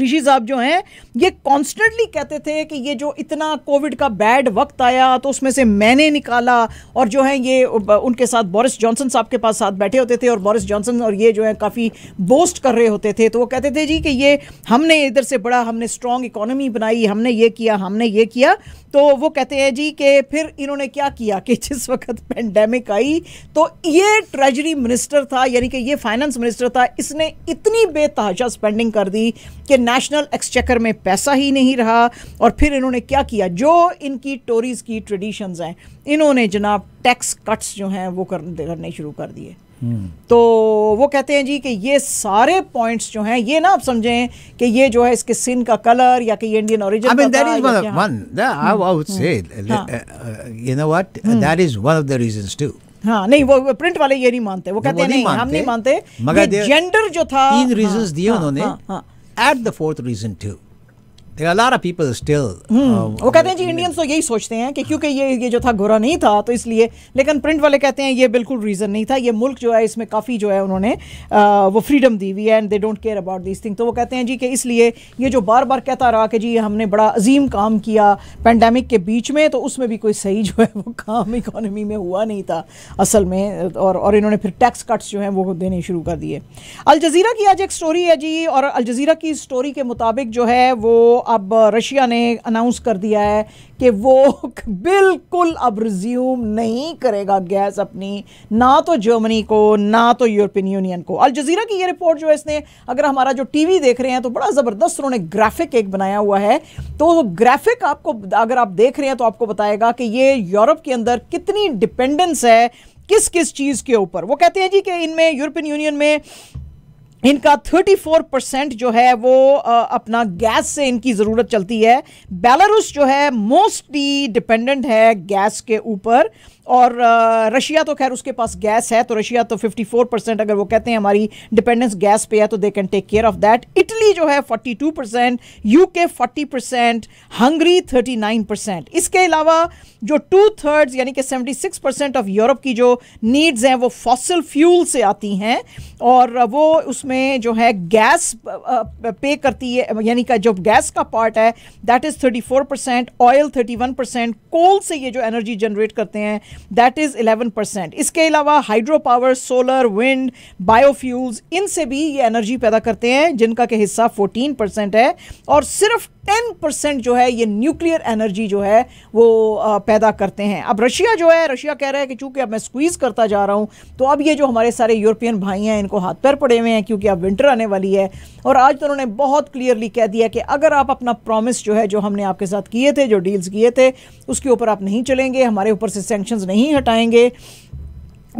ऋषि साहब जो हैं ये कॉन्स्टेंटली कहते थे कि ये जो इतना कोविड का बैड वक्त आया तो उसमें से मैंने निकाला और जो है ये उनके साथ बोरिस जॉनसन साहब के पास साथ बैठे होते थे और बोरिस जॉनसन और ये जो है काफ़ी बोस्ट कर रहे होते थे तो वो कहते थे जी कि ये हमने इधर से बड़ा हमने स्ट्रॉन्ग इकोनॉमी बनाई हमने ये किया हमने ये किया तो वो कहते हैं जी कि फिर इन्होंने क्या किया कि जिस वक्त पेंडेमिक आई तो ये ट्रेजरी मिनिस्टर था यानी कि ये फाइनेंस मिनिस्टर था इसने इतनी बेतहाशा स्पेंडिंग कर दी कि नेशनल एक्सचेकर में पैसा ही नहीं रहा और फिर इन्होंने क्या किया जो इनकी टोरीज़ की ट्रेडिशंस हैं इन्होंने जनाब टैक्स कट्स जो हैं वो करने शुरू कर दिए हम्म। तो वो कहते हैं जी कि ये सारे पॉइंट्स जो हैं ये ना आप समझें कि ये जो है इसके सिन का कलर या कि ये Indian origin hmm, hmm, uh, हाँ।, uh, uh, हाँ नहीं वो प्रिंट वाले ये नहीं मानते वो कहते वो नहीं नहीं मानते, हम नहीं मानते मगर जेंडर जो था तीन रीजंस हाँ, दिए हाँ, उन्होंने हाँ, हाँ, add the fourth reason too. Hmm. uh, वो कहते हैं जी इंडियंस तो यही सोचते हैं कि क्योंकि ये ये जो था गोरा नहीं था तो इसलिए लेकिन प्रिंट वाले कहते हैं ये बिल्कुल रीज़न नहीं था ये मुल्क जो है इसमें काफ़ी जो है उन्होंने uh, वो फ्रीडम दी हुई है and they don't care about this thing तो वो कहते हैं जी कि इसलिए ये जो बार बार कहता रहा कि जी हमने बड़ा अजीम काम किया पेंडेमिक के बीच में तो उसमें भी कोई सही जो है वो काम इकोनॉमी में हुआ नहीं था असल में और और इन्होंने फिर टैक्स कट्स जो हैं वो देने शुरू कर दिए अल जजीरा की आज एक स्टोरी है जी और अलजीरा की स्टोरी के मुताबिक जो है वो अब रशिया ने अनाउंस कर दिया है कि वो बिल्कुल अब रिज्यूम नहीं करेगा गैस अपनी ना तो जर्मनी को ना तो यूरोपियन यूनियन को अल जजीरा की ये रिपोर्ट जो है इसने अगर हमारा जो टीवी देख रहे हैं तो बड़ा ज़बरदस्त उन्होंने ग्राफिक एक बनाया हुआ है तो ग्राफिक आपको अगर आप देख रहे हैं तो आपको बताएगा कि ये यूरोप के अंदर कितनी डिपेंडेंस है किस किस चीज़ के ऊपर वो कहते हैं जी कि इनमें यूरोपियन यूनियन में इनका 34 परसेंट जो है वो अपना गैस से इनकी ज़रूरत चलती है बेलारूस जो है मोस्टली डिपेंडेंट है गैस के ऊपर और रशिया तो खैर उसके पास गैस है तो रशिया तो 54 परसेंट अगर वो कहते हैं हमारी डिपेंडेंस गैस पे है तो they can take care of that Italy जो है 42 percent UK 40 percent Hungary 39 percent इसके अलावा जो टू थर्ड्स यानी कि 76 परसेंट ऑफ यूरोप की जो नीड्स हैं वो फॉसल फ्यूल से आती हैं और वो उसमें जो है गैस पे करती है यानी का जो गैस का पार्ट है that is thirty percent oil thirty percent coal से ये जो एनर्जी जनरेट करते हैं दैट इज़ 11 परसेंट इसके अलावा hydro power solar wind biofuels इनसे भी ये एनर्जी पैदा करते हैं जिनका के हिस्सा 14 परसेंट है और सिर्फ टेन परसेंट जो है ये न्यूक्लियर एनर्जी जो है वो पैदा करते हैं अब रशिया जो है रशिया कह रहा है कि चूंकि अब मैं स्क्वीज़ करता जा रहा हूँ तो अब ये जो हमारे सारे यूरोपियन भाई हैं इनको हाथ पैर पड़े हुए हैं क्योंकि अब विंटर आने वाली है और आज तो उन्होंने बहुत क्लियरली कह दिया कि अगर आप अपना प्रॉमिस जो है जो हमने आपके साथ किए थे जो डील्स किए थे उसके ऊपर आप नहीं चलेंगे हमारे ऊपर से सेंक्शन नहीं हटाएंगे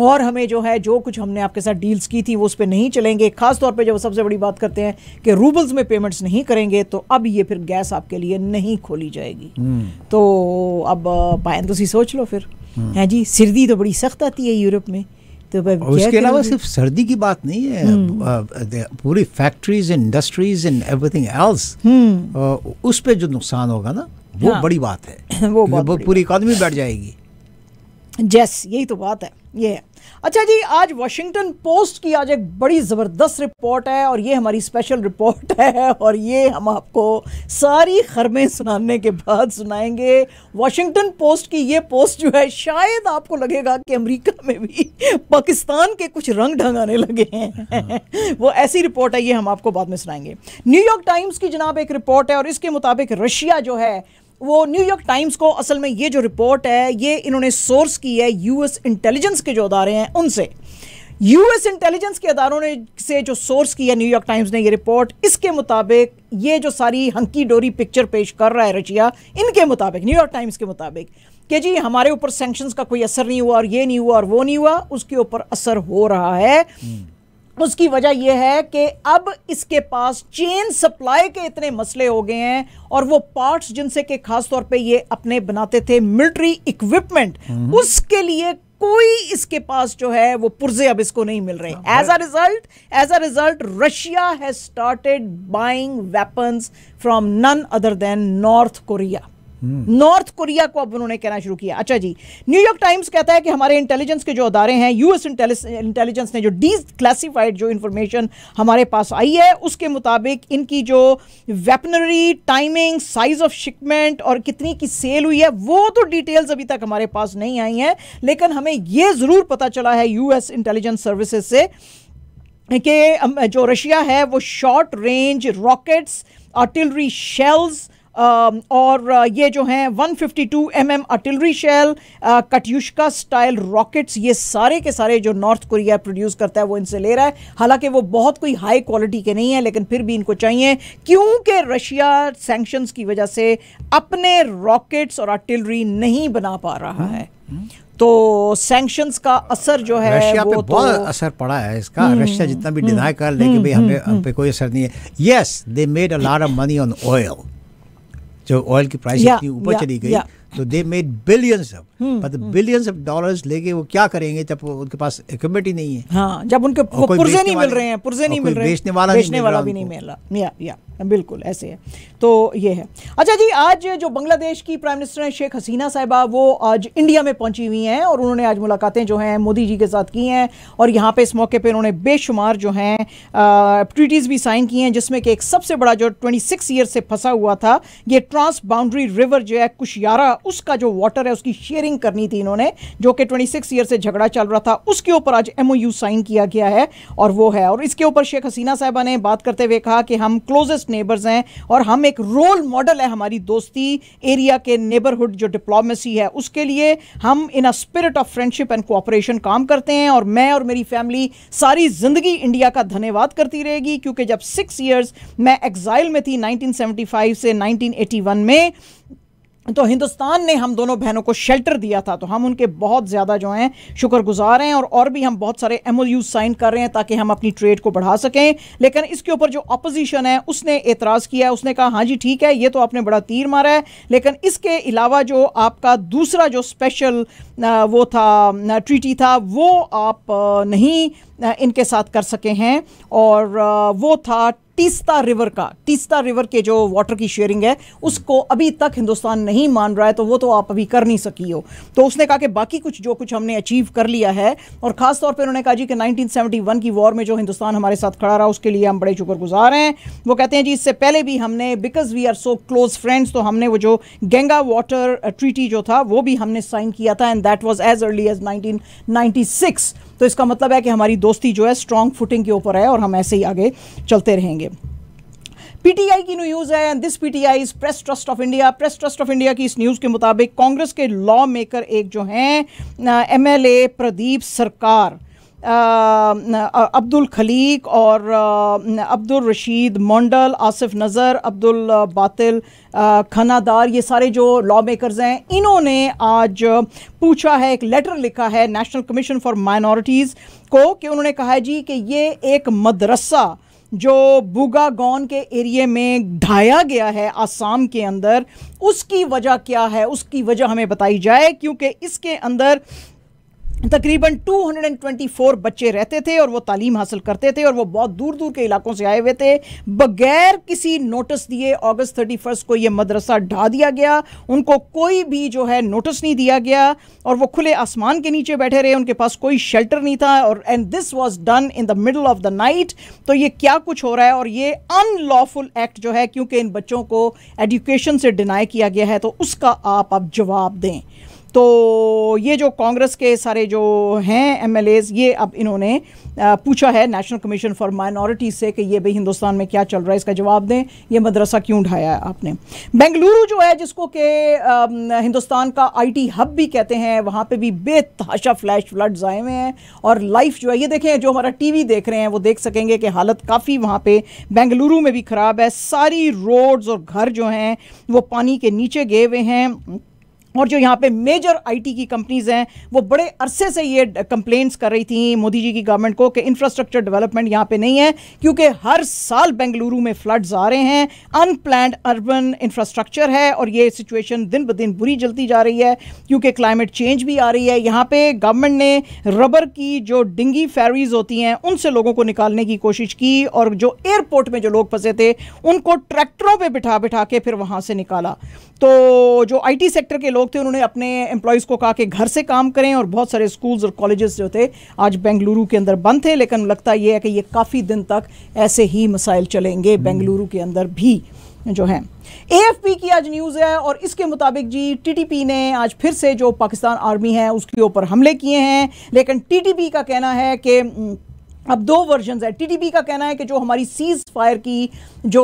और हमें जो है जो कुछ हमने आपके साथ डील्स की थी वो उस पर नहीं चलेंगे खासतौर पे जब सबसे बड़ी बात करते हैं कि रूबल्स में पेमेंट्स नहीं करेंगे तो अब ये फिर गैस आपके लिए नहीं खोली जाएगी हम्म। तो अब पायन तुम तो सोच लो फिर हम्म। है जी सर्दी तो बड़ी सख्त आती है यूरोप में तो उसके अलावा सिर्फ सर्दी की बात नहीं है हम्म। पूरी factories industries and everything else उस पर जो नुकसान होगा ना वो हाँ। बड़ी बात है वो पूरी इकॉनमी बैठ जाएगी जैस यही तो बात है ये है अच्छा जी आज वाशिंगटन पोस्ट की आज एक बड़ी ज़बरदस्त रिपोर्ट है और ये हमारी स्पेशल रिपोर्ट है और ये हम आपको सारी खरमें सुनाने के बाद सुनाएंगे वाशिंगटन पोस्ट की ये पोस्ट जो है शायद आपको लगेगा कि अमेरिका में भी पाकिस्तान के कुछ रंग ढंग आने लगे हैं वो ऐसी रिपोर्ट है ये हम आपको बाद में सुनाएंगे न्यूयॉर्क टाइम्स की जनाब एक रिपोर्ट है और इसके मुताबिक रशिया जो है वो न्यूयॉर्क टाइम्स को असल में ये जो रिपोर्ट है ये इन्होंने सोर्स की है यूएस इंटेलिजेंस के जो अदारे हैं उनसे यूएस इंटेलिजेंस के अदारों ने से जो सोर्स किया न्यूयॉर्क टाइम्स ने ये रिपोर्ट इसके मुताबिक ये जो सारी हंकी डोरी पिक्चर पेश कर रहा है रशिया इनके मुताबिक न्यूयॉर्क टाइम्स के मुताबिक कि जी हमारे ऊपर सेंक्शन का कोई असर नहीं हुआ और ये नहीं हुआ और वो नहीं हुआ उसके ऊपर असर हो रहा है हम्म। उसकी वजह यह है कि अब इसके पास चेन सप्लाई के इतने मसले हो गए हैं और वो पार्ट्स जिनसे के खास तौर पे ये अपने बनाते थे मिलिट्री हम्म। इक्विपमेंट उसके लिए कोई इसके पास जो है वो पुर्जे अब इसको नहीं मिल रहे as a result as a result Russia has started buying weapons from none other than North Korea North Korea को अब उन्होंने कहना शुरू किया अच्छा जी न्यूयॉर्क टाइम्स कहता है कि हमारे इंटेलिजेंस के जो अदारे हैं यूएस इंटेलिजेंस ने जो डी क्लासीफाइड जो इंफॉर्मेशन हमारे पास आई है उसके मुताबिक इनकी जो weaponry timing size of shipment और कितनी की सेल हुई है वो तो डिटेल्स अभी तक हमारे पास नहीं आई हैं लेकिन हमें यह ज़रूर पता चला है यूएस इंटेलिजेंस सर्विसेज से कि जो रशिया है वो short range rockets artillery shells Um, और uh, ये जो हैं 152 fifty mm artillery shell Katyusha style rockets ये सारे के सारे जो नॉर्थ कोरिया प्रोड्यूस करता है वो इनसे ले रहा है हालांकि वो बहुत कोई हाई क्वालिटी के नहीं है लेकिन फिर भी इनको चाहिए क्योंकि रशिया सेंक्शन की वजह से अपने रॉकेट्स और आर्टिलरी नहीं बना पा रहा है तो सेंक्शन का असर जो है रशिया पे पे तो असर पड़ा है इसका रशिया हम्म, जितना भी डिनाई हम्म, कर लेकिन हम्म, भाई हमें हम पे कोई असर नहीं है yes they made a lot of money on oil जब ऑयल की प्राइस इतनी ऊपर चली गई तो दे मेड बिलियंस ऑफ मतलब बिलियंस ऑफ डॉलर्स लेके वो क्या करेंगे जब उनके पास इक्विपमेंट ही नहीं है हाँ जब उनके पुर्जे नहीं मिल रहे हैं पुर्जे नहीं मिल रहे हैं वाला बेचने वाला भी नहीं मिल रहा या या बिल्कुल ऐसे है तो ये है अच्छा जी आज जो बांग्लादेश की प्राइम मिनिस्टर हैं शेख हसीना साहिबा वो आज इंडिया में पहुंची हुई हैं और उन्होंने आज मुलाकातें जो हैं मोदी जी के साथ की हैं और यहाँ पे इस मौके पे उन्होंने बेशुमार जो हैं ट्रीटीज़ भी साइन की हैं जिसमें कि एक सबसे बड़ा जो ट्वेंटी सिक्स ईयर से फंसा हुआ था ये ट्रांस बाउंड्री रिवर जो है कुशियारा उसका जो वाटर है उसकी शेयरिंग करनी थी इन्होंने जो कि ट्वेंटी सिक्स ईयर से झगड़ा चल रहा था उसके ऊपर आज एम साइन किया गया है और वो है और इसके ऊपर शेख हसीना साहिबा ने बात करते हुए कहा कि हम क्लोजेस्ट नेबर्स हैं और हम एक रोल मॉडल है हमारी दोस्ती एरिया के नेबरहुड जो डिप्लोमेसी है उसके लिए हम in a spirit of friendship and cooperation काम करते हैं और मैं और मेरी फैमिली सारी ज़िंदगी इंडिया का धन्यवाद करती रहेगी क्योंकि जब सिक्स ईयर्स मैं एग्जाइल में थी नाइनटीन से नाइनटीन में तो हिंदुस्तान ने हम दोनों बहनों को शेल्टर दिया था तो हम उनके बहुत ज़्यादा जो हैं शुक्रगुजार हैं और और भी हम बहुत सारे एम साइन कर रहे हैं ताकि हम अपनी ट्रेड को बढ़ा सकें लेकिन इसके ऊपर जो अपोजिशन है उसने एतराज़ किया है उसने कहा हाँ जी ठीक है ये तो आपने बड़ा तीर मारा है लेकिन इसके अलावा जो आपका दूसरा जो स्पेशल वो था ट्रीटी था वो आप नहीं इनके साथ कर सके हैं और वो था तीस्ता रिवर का तीस्ता रिवर के जो वाटर की शेयरिंग है उसको अभी तक हिंदुस्तान नहीं मान रहा है तो वो तो आप अभी कर नहीं सकी हो तो उसने कहा कि बाकी कुछ जो कुछ हमने अचीव कर लिया है और ख़ास तौर पे उन्होंने कहा जी कि 1971 की वॉर में जो हिंदुस्तान हमारे साथ खड़ा रहा उसके लिए हम बड़े शुक्रगुजार हैं वो कहते हैं जी इससे पहले भी हमने because we are so close friends तो हमने वो जो गेंगा वाटर ट्रीटी जो था वो भी हमने साइन किया था and that was as early as nineteen तो इसका मतलब है कि हमारी दोस्ती जो है स्ट्रॉन्ग फुटिंग के ऊपर है और हम ऐसे ही आगे चलते रहेंगे पीटीआई की न्यूज़ है and this PTI is Press Trust of India Press Trust of India की इस न्यूज़ के मुताबिक कांग्रेस के लॉ मेकर एक जो हैं एमएलए प्रदीप सरकार अब्दुल खलीक और अब्दुल रशीद मंडल आसिफ नज़र अब्दुल बातिल खनादार ये सारे जो लॉ मेकर्स हैं इन्होंने आज पूछा है एक लेटर लिखा है नेशनल कमीशन फॉर माइनॉरिटीज़ को कि उन्होंने कहा है जी कि ये एक मदरसा जो गौन के एरिए में ढाया गया है आसाम के अंदर उसकी वजह क्या है उसकी वजह हमें बताई जाए क्योंकि इसके अंदर तकरीबन 224 बच्चे रहते थे और वो तालीम हासिल करते थे और वो बहुत दूर दूर के इलाकों से आए हुए थे बगैर किसी नोटिस दिए अगस्त 31 को ये मदरसा ढा दिया गया उनको कोई भी जो है नोटिस नहीं दिया गया और वो खुले आसमान के नीचे बैठे रहे उनके पास कोई शेल्टर नहीं था और and this was done in the middle of the night तो ये क्या कुछ हो रहा है और ये अनलॉफुल एक्ट जो है क्योंकि इन बच्चों को एजुकेशन से डिनाई किया गया है तो उसका आप अब जवाब दें तो ये जो कांग्रेस के सारे जो हैं एम ये अब इन्होंने पूछा है नेशनल कमीशन फॉर माइनॉरिटीज से कि ये भाई हिंदुस्तान में क्या चल रहा है इसका जवाब दें ये मदरसा क्यों ढाया है आपने बेंगलुरु जो है जिसको कि हिंदुस्तान का आईटी हब भी कहते हैं वहाँ पे भी बेतहाशा फ्लैश फ्लड्स आए हुए हैं और लाइफ जो है ये देखें जो हमारा टी देख रहे हैं वो देख सकेंगे कि हालत काफ़ी वहाँ पर बेंगलुरु में भी ख़राब है सारी रोड्स और घर जो हैं वो पानी के नीचे गए हुए हैं और जो यहाँ पे मेजर आईटी की कंपनीज हैं वो बड़े अरसे से ये कंप्लेंट्स कर रही थी मोदी जी की गवर्नमेंट को कि इंफ्रास्ट्रक्चर डेवलपमेंट यहाँ पे नहीं है क्योंकि हर साल बेंगलुरु में फ्लड्स आ रहे हैं अनप्लैंड अर्बन इंफ्रास्ट्रक्चर है और ये सिचुएशन दिन ब दिन बुरी जलती जा रही है क्योंकि क्लाइमेट चेंज भी आ रही है यहाँ पर गवर्नमेंट ने रबर की जो डिंगी फेरीज होती हैं उनसे लोगों को निकालने की कोशिश की और जो एयरपोर्ट में जो लोग फंसे थे उनको ट्रैक्टरों पर बिठा बिठा के फिर वहाँ से निकाला तो जो आई सेक्टर के लोग लोग थे उन्होंने अपने एम्प्लॉयज़ को कहा कि घर से काम करें और बहुत सारे स्कूल्स और कॉलेजेस जो थे आज बेंगलुरु के अंदर बंद थे लेकिन लगता ये है कि ये काफ़ी दिन तक ऐसे ही मसाइल चलेंगे हम्म। बेंगलुरु के अंदर भी जो है ए की आज न्यूज़ है और इसके मुताबिक जी टीटीपी ने आज फिर से जो पाकिस्तान आर्मी है उसके ऊपर हमले किए हैं लेकिन टीटीपी का कहना है कि अब दो वर्जन है टीटीपी का कहना है कि जो हमारी सीज फायर की जो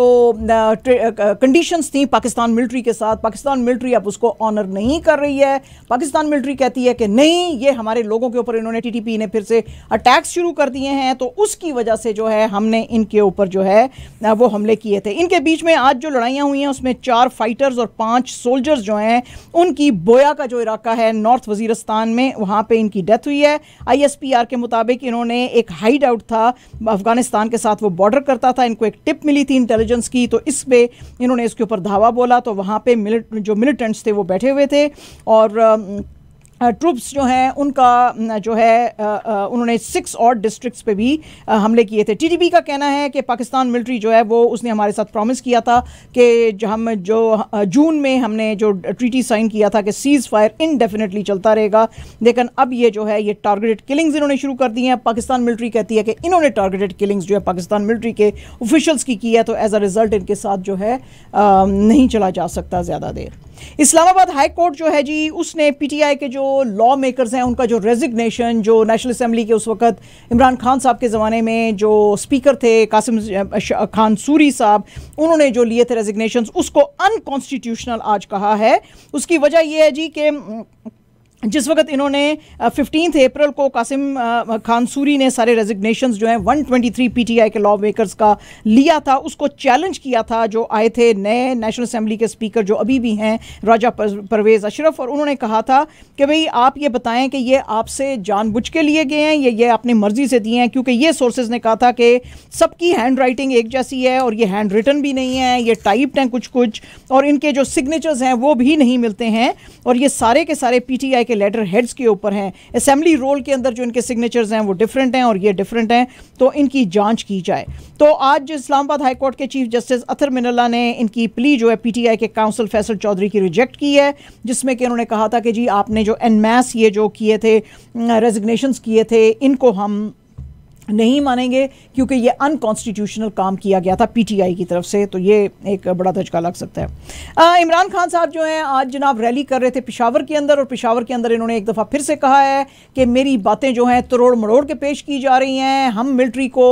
कंडीशंस थी पाकिस्तान मिलिट्री के साथ पाकिस्तान मिलिट्री अब उसको ऑनर नहीं कर रही है पाकिस्तान मिलिट्री कहती है कि नहीं ये हमारे लोगों के ऊपर इन्होंने टीटीपी ने फिर से अटैक्स शुरू कर दिए हैं तो उसकी वजह से जो है हमने इनके ऊपर जो है वो हमले किए थे इनके बीच में आज जो लड़ाइयाँ हुई हैं उसमें चार फाइटर्स और पाँच सोल्जर्स जो हैं उनकी बोया का जो इलाका है नॉर्थ वजीरस्तान में वहाँ पर इनकी डेथ हुई है आई के मुताबिक इन्होंने एक हाइड आउट था अफगानिस्तान के साथ वो बॉर्डर करता था इनको एक टिप मिली थी इंटेलिजेंस की तो इस पर इन्होंने इसके ऊपर धावा बोला तो वहाँ पर मिलिट जो मिलिटेंट्स थे वो बैठे हुए थे और ट्रूप्स जो हैं उनका जो है उन्होंने सिक्स और डिस्ट्रिक्ट्स पे भी हमले किए थे टीटीपी का कहना है कि पाकिस्तान मिलिट्री जो है वो उसने हमारे साथ प्रॉमिस किया था कि हम जो जून में हमने जो ट्रीटी साइन किया था कि सीज़ फायर इनडेफिनेटली चलता रहेगा लेकिन अब ये जो है ये टारगेटेड किलिंग्स इन्होंने शुरू कर दी हैं पाकिस्तान मिलिट्री कहती है कि इन्होंने टारगेटेड किलिंग्स जो है पाकिस्तान मिलिट्री के ऑफिशल्स की की है तो एज अ रिज़ल्ट इनके साथ जो है नहीं चला जा सकता ज़्यादा देर इस्लामाबाद हाई कोर्ट जो है जी उसने पीटीआई के जो लॉ मेकर्स हैं उनका जो रेजिग्नेशन जो नेशनल असम्बली के उस वक्त इमरान खान साहब के ज़माने में जो स्पीकर थे कासिम खान सूरी साहब उन्होंने जो लिए थे रेजिग्नेशन उसको अनकॉन्स्टिट्यूशनल आज कहा है उसकी वजह यह है जी कि जिस वक्त इन्होंने फिफ्टीन अप्रैल को कासिम खान सूरी ने सारे रेजिग्नेशंस जो हैं 123 पीटीआई के लॉ मेकर्स का लिया था उसको चैलेंज किया था जो आए थे नए नेशनल असम्बली के स्पीकर जो अभी भी हैं राजा परवेज़ अशरफ और उन्होंने कहा था कि भाई आप ये बताएं कि ये आपसे जानबूझ के लिए गए हैं या ये आपने मर्ज़ी से दिए हैं क्योंकि ये सोर्सेज ने कहा था कि सबकी हैंड राइटिंग एक जैसी है और ये हैंड रिटन भी नहीं है ये टाइप्ड हैं कुछ कुछ और इनके जो सिग्नेचर्स हैं वो भी नहीं मिलते हैं और ये सारे के सारे पी के लेटर हेड्स के ऊपर हैं असेंबली रोल के अंदर जो इनके सिग्नेचर्स हैं वो डिफरेंट हैं और ये डिफरेंट हैं तो इनकी जांच की जाए तो आज इस्लामाबाद हाईकोर्ट के चीफ जस्टिस अथर मिनल्ला ने इनकी प्ली जो है पीटीआई के काउंसिल फैसल चौधरी की रिजेक्ट की है जिसमें कि उन्होंने कहा था कि जी आपने जो एनमैस ये जो किए थे रेजिग्नेशन किए थे इनको हम नहीं मानेंगे क्योंकि ये अनकॉन्स्टिट्यूशनल काम किया गया था पीटीआई की तरफ से तो ये एक बड़ा धचका लग सकता है इमरान खान साहब जो हैं आज जनाब रैली कर रहे थे पिशावर के अंदर और पिशावर के अंदर इन्होंने एक दफ़ा फिर से कहा है कि मेरी बातें जो हैं तरोड़ मरोड़ के पेश की जा रही हैं हम मिल्ट्री को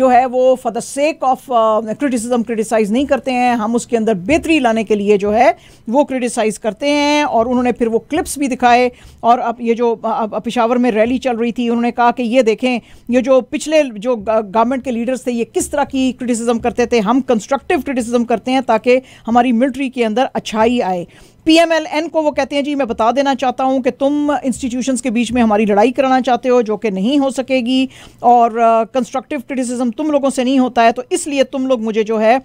जो है वो for the sake of criticism criticize नहीं करते हैं हम उसके अंदर बेहतरी लाने के लिए जो है वो क्रिटिसाइज़ करते हैं और उन्होंने फिर वो क्लिप्स भी दिखाए और अब ये जो पिशावर में रैली चल रही थी उन्होंने कहा कि ये देखें ये जो पिछले जो गवर्नमेंट के लीडर्स थे ये किस तरह की क्रिटिसिज्म करते थे हम कंस्ट्रक्टिव क्रिटिसिज्म करते हैं ताकि हमारी मिलिट्री के अंदर अच्छाई आए पीएमएलएन को वो कहते हैं जी मैं बता देना चाहता हूँ कि तुम इंस्टीट्यूशंस के बीच में हमारी लड़ाई कराना चाहते हो जो कि नहीं हो सकेगी और कंस्ट्रक्टिव uh, क्रिटिसिज्म तुम लोगों से नहीं होता है तो इसलिए तुम लोग मुझे जो है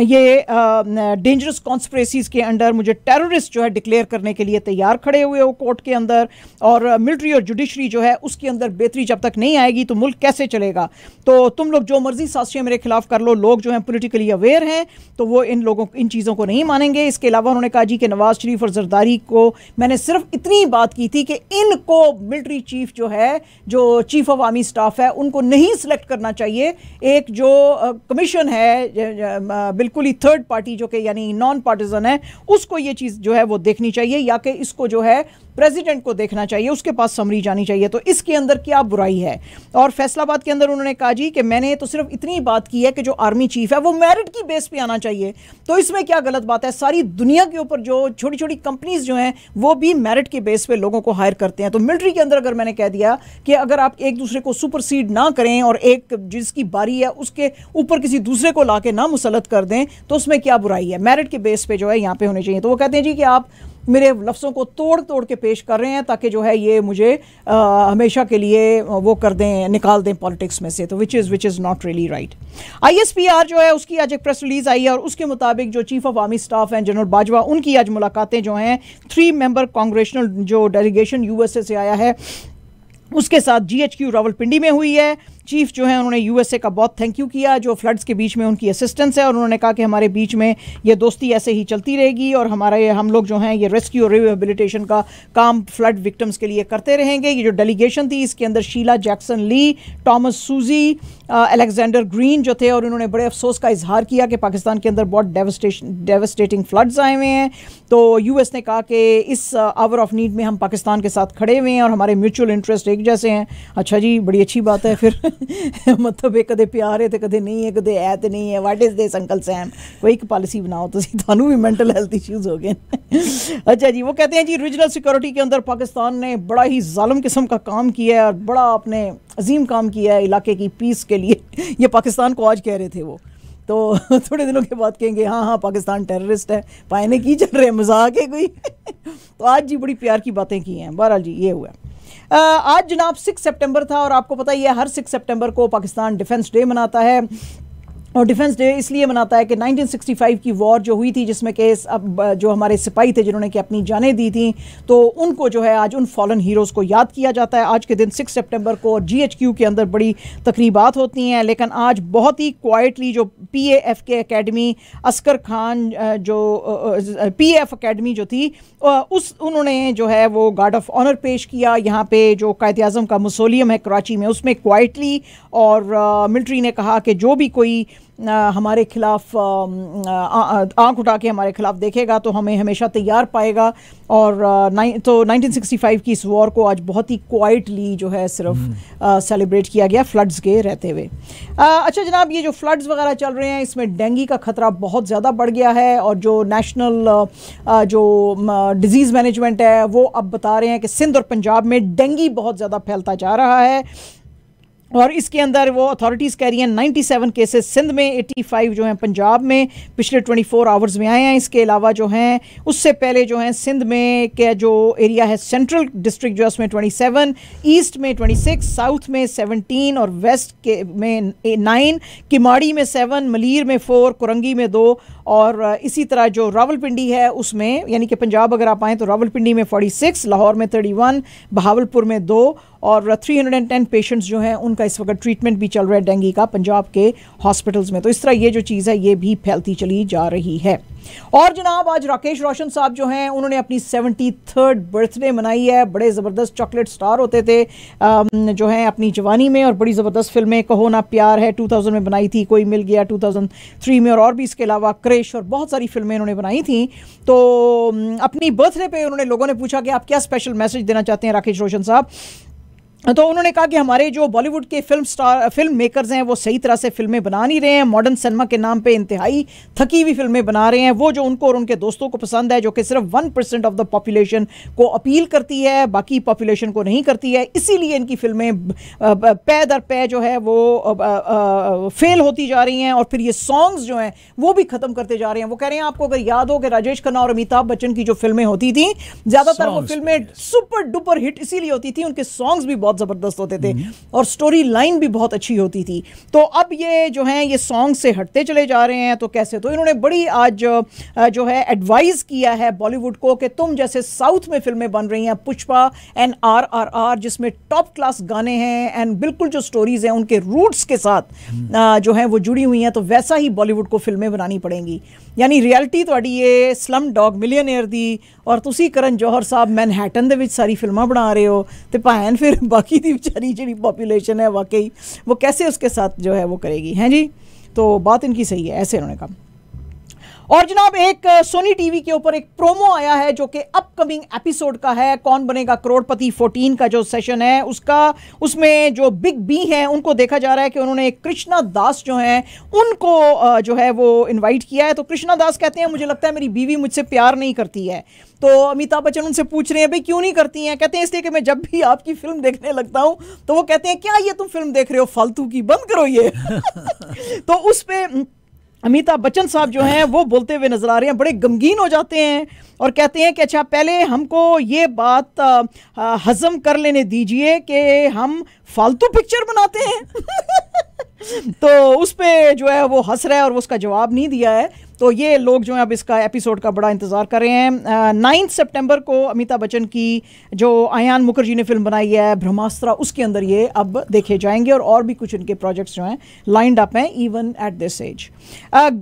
ये डेंजरस कॉन्स्परेसीज के अंडर मुझे टेररिस्ट जो है डिक्लेयर करने के लिए तैयार खड़े हुए हो कोर्ट के अंदर और मिलिट्री और जुडिशरी जो है उसके अंदर बेहतरी जब तक नहीं आएगी तो मुल्क कैसे चलेगा तो तुम लोग जो मर्जी साजिशें मेरे खिलाफ कर लो लोग जो हैं पोलिटिकली अवेयर हैं तो वो इन लोगों इन चीज़ों को नहीं मानेंगे इसके अलावा उन्होंने कहा जी कि नवाज शरीफ और जरदारी को मैंने सिर्फ इतनी बात की थी कि इनको मिल्ट्री चीफ जो है जो चीफ ऑफ आर्मी स्टाफ है उनको नहीं सिलेक्ट करना चाहिए एक जो कमीशन है बिल्कुल ही थर्ड पार्टी जो कि यानी नॉन पार्टिजन है उसको ये चीज़ जो है वो देखनी चाहिए या कि इसको जो है प्रेसिडेंट को देखना चाहिए उसके पास समरी जानी चाहिए तो इसके अंदर क्या बुराई है और फैसलाबाद के अंदर उन्होंने कहा जी कि मैंने तो सिर्फ इतनी बात की है कि जो आर्मी चीफ है वो मेरिट की बेस पे आना चाहिए तो इसमें क्या गलत बात है सारी दुनिया के ऊपर जो छोटी छोटी कंपनीज जो हैं वो भी मेरिट के बेस पे लोगों को हायर करते हैं तो मिल्ट्री के अंदर अगर मैंने कह दिया कि अगर आप एक दूसरे को सुपरसीड ना करें और एक जिसकी बारी है उसके ऊपर किसी दूसरे को ला ना मुसलत कर दें तो उसमें क्या बुराई है मेरिट के बेस पे जो है यहाँ पे होने चाहिए तो वो कहते हैं जी कि आप मेरे लफ्ज़ों को तोड़ तोड़ के पेश कर रहे हैं ताकि जो है ये मुझे आ, हमेशा के लिए वो कर दें निकाल दें पॉलिटिक्स में से तो which is which is not really right ISPR जो है उसकी आज एक प्रेस रिलीज़ आई है और उसके मुताबिक जो चीफ ऑफ आर्मी स्टाफ हैं जनरल बाजवा उनकी आज मुलाकातें जो हैं थ्री मेंबर कांग्रेशनल जो डेलीगेशन यूएसए से आया है उसके साथ जीएचक्यू रावलपिंडी में हुई है चीफ जो है उन्होंने यूएसए का बहुत थैंक यू किया जो फ्लड्स के बीच में उनकी असिस्टेंस है और उन्होंने कहा कि हमारे बीच में ये दोस्ती ऐसे ही चलती रहेगी और हमारे हम लोग जो हैं ये रेस्क्यू और रिहेबिलिटेशन का काम फ्लड विक्टम्स के लिए करते रहेंगे ये जो डेलीगेशन थी इसके अंदर Sheila Jackson Lee Thomas Suozzi Alexander Green जो थे और उन्होंने बड़े अफसोस का इजहार किया कि पाकिस्तान के अंदर बहुत डेवस्टेशन डेवस्टेटिंग फ्लड्स आए हुए हैं तो यूएस ने कहा कि इस आवर ऑफ नीड में हम पाकिस्तान के साथ खड़े हुए हैं और हमारे म्यूचुअल इंटरेस्ट एक जैसे हैं अच्छा जी बड़ी अच्छी बात है फिर मतलब कदम प्यार है तो कद नहीं है कदम है तो नहीं है what is this Uncle Sam कोई एक पॉलिसी बनाओ तुम ਤੁਹਾਨੂੰ भी मैंटल ਹੈਲਥ इशूज हो गए अच्छा जी वो कहते हैं जी रीजनल सिक्योरिटी के अंदर पाकिस्तान ने बड़ा ही जालम किस्म का काम किया है और बड़ा अपने अजीम काम किया है इलाके की पीस के लिए ये पाकिस्तान को आज कह रहे थे वो तो थोड़े दिनों के बाद कहेंगे हाँ हाँ पाकिस्तान टेररिस्ट है पाएने की चल रहे मजाक है कोई तो आज जी बड़ी प्यार की बातें की हैं बहरहाल जी ये हुआ आज जनाब सिक्स सितंबर था और आपको पता ही है हर सिक्स सितंबर को पाकिस्तान डिफेंस डे मनाता है और डिफेंस डे इसलिए मनाता है कि 1965 की वॉर जो हुई थी जिसमें के अब जो हमारे सिपाही थे जिन्होंने कि अपनी जानें दी थी तो उनको जो है आज उन फॉलन हीरोज़ को याद किया जाता है आज के दिन 6 सितंबर को और जीएचक्यू के अंदर बड़ी तकरीबात होती हैं लेकिन आज बहुत ही क्वाइटली जो पी एफ के अकेडमी अस्कर खान जो पी एफ अकेडमी जो थी उस उन्होंने जो है वो गार्ड ऑफ ऑनर पेश किया यहाँ पर जो कायद अजम का मसोलियम है कराची में उसमें क्वाइटली और मिल्ट्री ने कहा कि जो भी कोई हमारे खिलाफ आंख उठा के हमारे खिलाफ देखेगा तो हमें हमेशा तैयार पाएगा और नाइन तो 1965 की इस वॉर को आज बहुत ही क्वाइटली जो है सिर्फ हम्म। सेलिब्रेट किया गया फ्लड्स के रहते हुए अच्छा जनाब ये जो फ्लड्स वगैरह चल रहे हैं इसमें डेंगू का खतरा बहुत ज़्यादा बढ़ गया है और जो नेशनल जो डिज़ीज़ मैनेजमेंट है वो अब बता रहे हैं कि सिंध और पंजाब में डेंगी बहुत ज़्यादा फैलता जा रहा है और इसके अंदर वो अथॉरिटीज़ कह रही हैं 97 केसेस सिंध में 85 जो हैं पंजाब में पिछले 24 आवर्स में आए हैं इसके अलावा जो हैं उससे पहले जो हैं सिंध में के जो एरिया है सेंट्रल डिस्ट्रिक्ट जो है उसमें 27 ईस्ट में 26 साउथ में 17 और वेस्ट के में नाइन किमाड़ी में सेवन मलिर में फ़ोर कुरंगी में दो और इसी तरह जो रावलपिंडी है उसमें यानी कि पंजाब अगर आप आएँ तो रावलपिंडी में 46 लाहौर में 31 बहावलपुर में दो और 310 पेशेंट्स जो हैं उनका इस वक्त ट्रीटमेंट भी चल रहा है डेंगी का पंजाब के हॉस्पिटल्स में तो इस तरह ये जो चीज़ है ये भी फैलती चली जा रही है और जनाब आज राकेश रोशन साहब जो हैं उन्होंने अपनी सेवेंटी थर्ड बर्थडे मनाई है बड़े ज़बरदस्त चॉकलेट स्टार होते थे जो हैं अपनी जवानी में और बड़ी ज़बरदस्त फिल्में कहो ना प्यार है 2000 में बनाई थी कोई मिल गया 2003 में और, और भी इसके अलावा क्रेश और बहुत सारी फिल्में इन्होंने बनाई थी तो अपनी बर्थडे पर उन्होंने लोगों ने पूछा कि आप क्या स्पेशल मैसेज देना चाहते हैं राकेश रोशन साहब तो उन्होंने कहा कि हमारे जो बॉलीवुड के फिल्म स्टार फिल्म मेकर्स हैं वो सही तरह से फिल्में बना नहीं रहे हैं मॉडर्न सिनेमा के नाम पे इंतहाई थकी हुई फिल्में बना रहे हैं वो जो उनको और उनके दोस्तों को पसंद है जो कि सिर्फ one percent of the population को अपील करती है बाकी पॉपुलेशन को नहीं करती है इसीलिए इनकी फिल्में पै दर पै जो है वो फेल होती जा रही हैं और फिर ये सॉन्ग्स जो हैं वो भी ख़त्म करते जा रहे हैं वो कह रहे हैं आपको अगर याद हो कि राजेश खन्ना और अमिताभ बच्चन की जो फिल्में होती थी ज़्यादातर वो फिल्में सुपर डुपर हिट इसीलिए होती थी उनके सॉन्ग्स भी बहुत ज़बरदस्त होते थे हम्म। और स्टोरी लाइन भी बहुत अच्छी होती थी तो अब ये जो है ये सॉन्ग से हटते चले जा रहे हैं तो कैसे तो इन्होंने बड़ी आज जो है एडवाइस किया है बॉलीवुड को कि तुम जैसे साउथ में फिल्में बन रही हैं Pushpa and R R R जिसमें टॉप क्लास गाने हैं एंड बिल्कुल जो स्टोरीज हैं उनके रूट्स के साथ हम्म। जो है वो जुड़ी हुई हैं तो वैसा ही बॉलीवुड को फिल्में बनानी पड़ेंगी ਯਾਨੀ ਰਿਐਲਿਟੀ ਤੁਹਾਡੀ ਇਹ ਸਲਮ ਡੌਗ ਮਿਲੀਅਨੇਅਰ ਦੀ ਔਰ ਤੁਸੀਂ ਕਰਨ ਜੋਹਰ ਸਾਹਿਬ ਮੈਨਹੈਟਨ ਦੇ ਵਿੱਚ ਸਾਰੀ ਫਿਲਮਾਂ ਬਣਾ ਰਹੇ ਹੋ ਤੇ ਭਾਵੇਂ ਫਿਰ ਬਾਕੀ ਦੀ ਵਿਚਾਰੀ ਜਿਹੜੀ ਪੋਪੂਲੇਸ਼ਨ ਹੈ ਵਾਕਈ ਉਹ कैसे ਉਸਕੇ ਸਾਥ ਜੋ ਹੈ ਉਹ ਕਰੇਗੀ ਹੈ ਜੀ ਤੋਂ ਬਾਤ ਇਨਕੀ ਸਹੀ ਹੈ ਐਸੇ ਉਹਨੇ ਕਹਾ और जनाब एक सोनी टीवी के ऊपर एक प्रोमो आया है जो कि अपकमिंग एपिसोड का है कौन बनेगा करोड़पति 14 का जो सेशन है उसका उसमें जो बिग बी हैं उनको देखा जा रहा है कि उन्होंने कृष्णा दास जो हैं उनको जो है वो इनवाइट किया है तो कृष्णा दास कहते हैं मुझे लगता है मेरी बीवी मुझसे प्यार नहीं करती है तो अमिताभ बच्चन उनसे पूछ रहे हैं भाई क्यों नहीं करती हैं कहते हैं इसलिए कि मैं जब भी आपकी फिल्म देखने लगता हूँ तो वो कहते हैं क्या ये तुम फिल्म देख रहे हो फालतू की बंद करो ये तो उस पर अमिताभ बच्चन साहब जो हैं वो बोलते हुए नज़र आ रहे हैं बड़े गमगीन हो जाते हैं और कहते हैं कि अच्छा पहले हमको ये बात हज़म कर लेने दीजिए कि हम फालतू पिक्चर बनाते हैं तो उस पर जो है वो हंस रहा है और वो उसका जवाब नहीं दिया है तो ये लोग जो है अब इसका एपिसोड का बड़ा इंतज़ार कर रहे हैं नाइन्थ सितंबर को अमिताभ बच्चन की जो आयान मुखर्जी ने फिल्म बनाई है ब्रह्मास्त्रा उसके अंदर ये अब देखे जाएंगे और और भी कुछ इनके प्रोजेक्ट्स जो हैं लाइंड अप हैं even at this age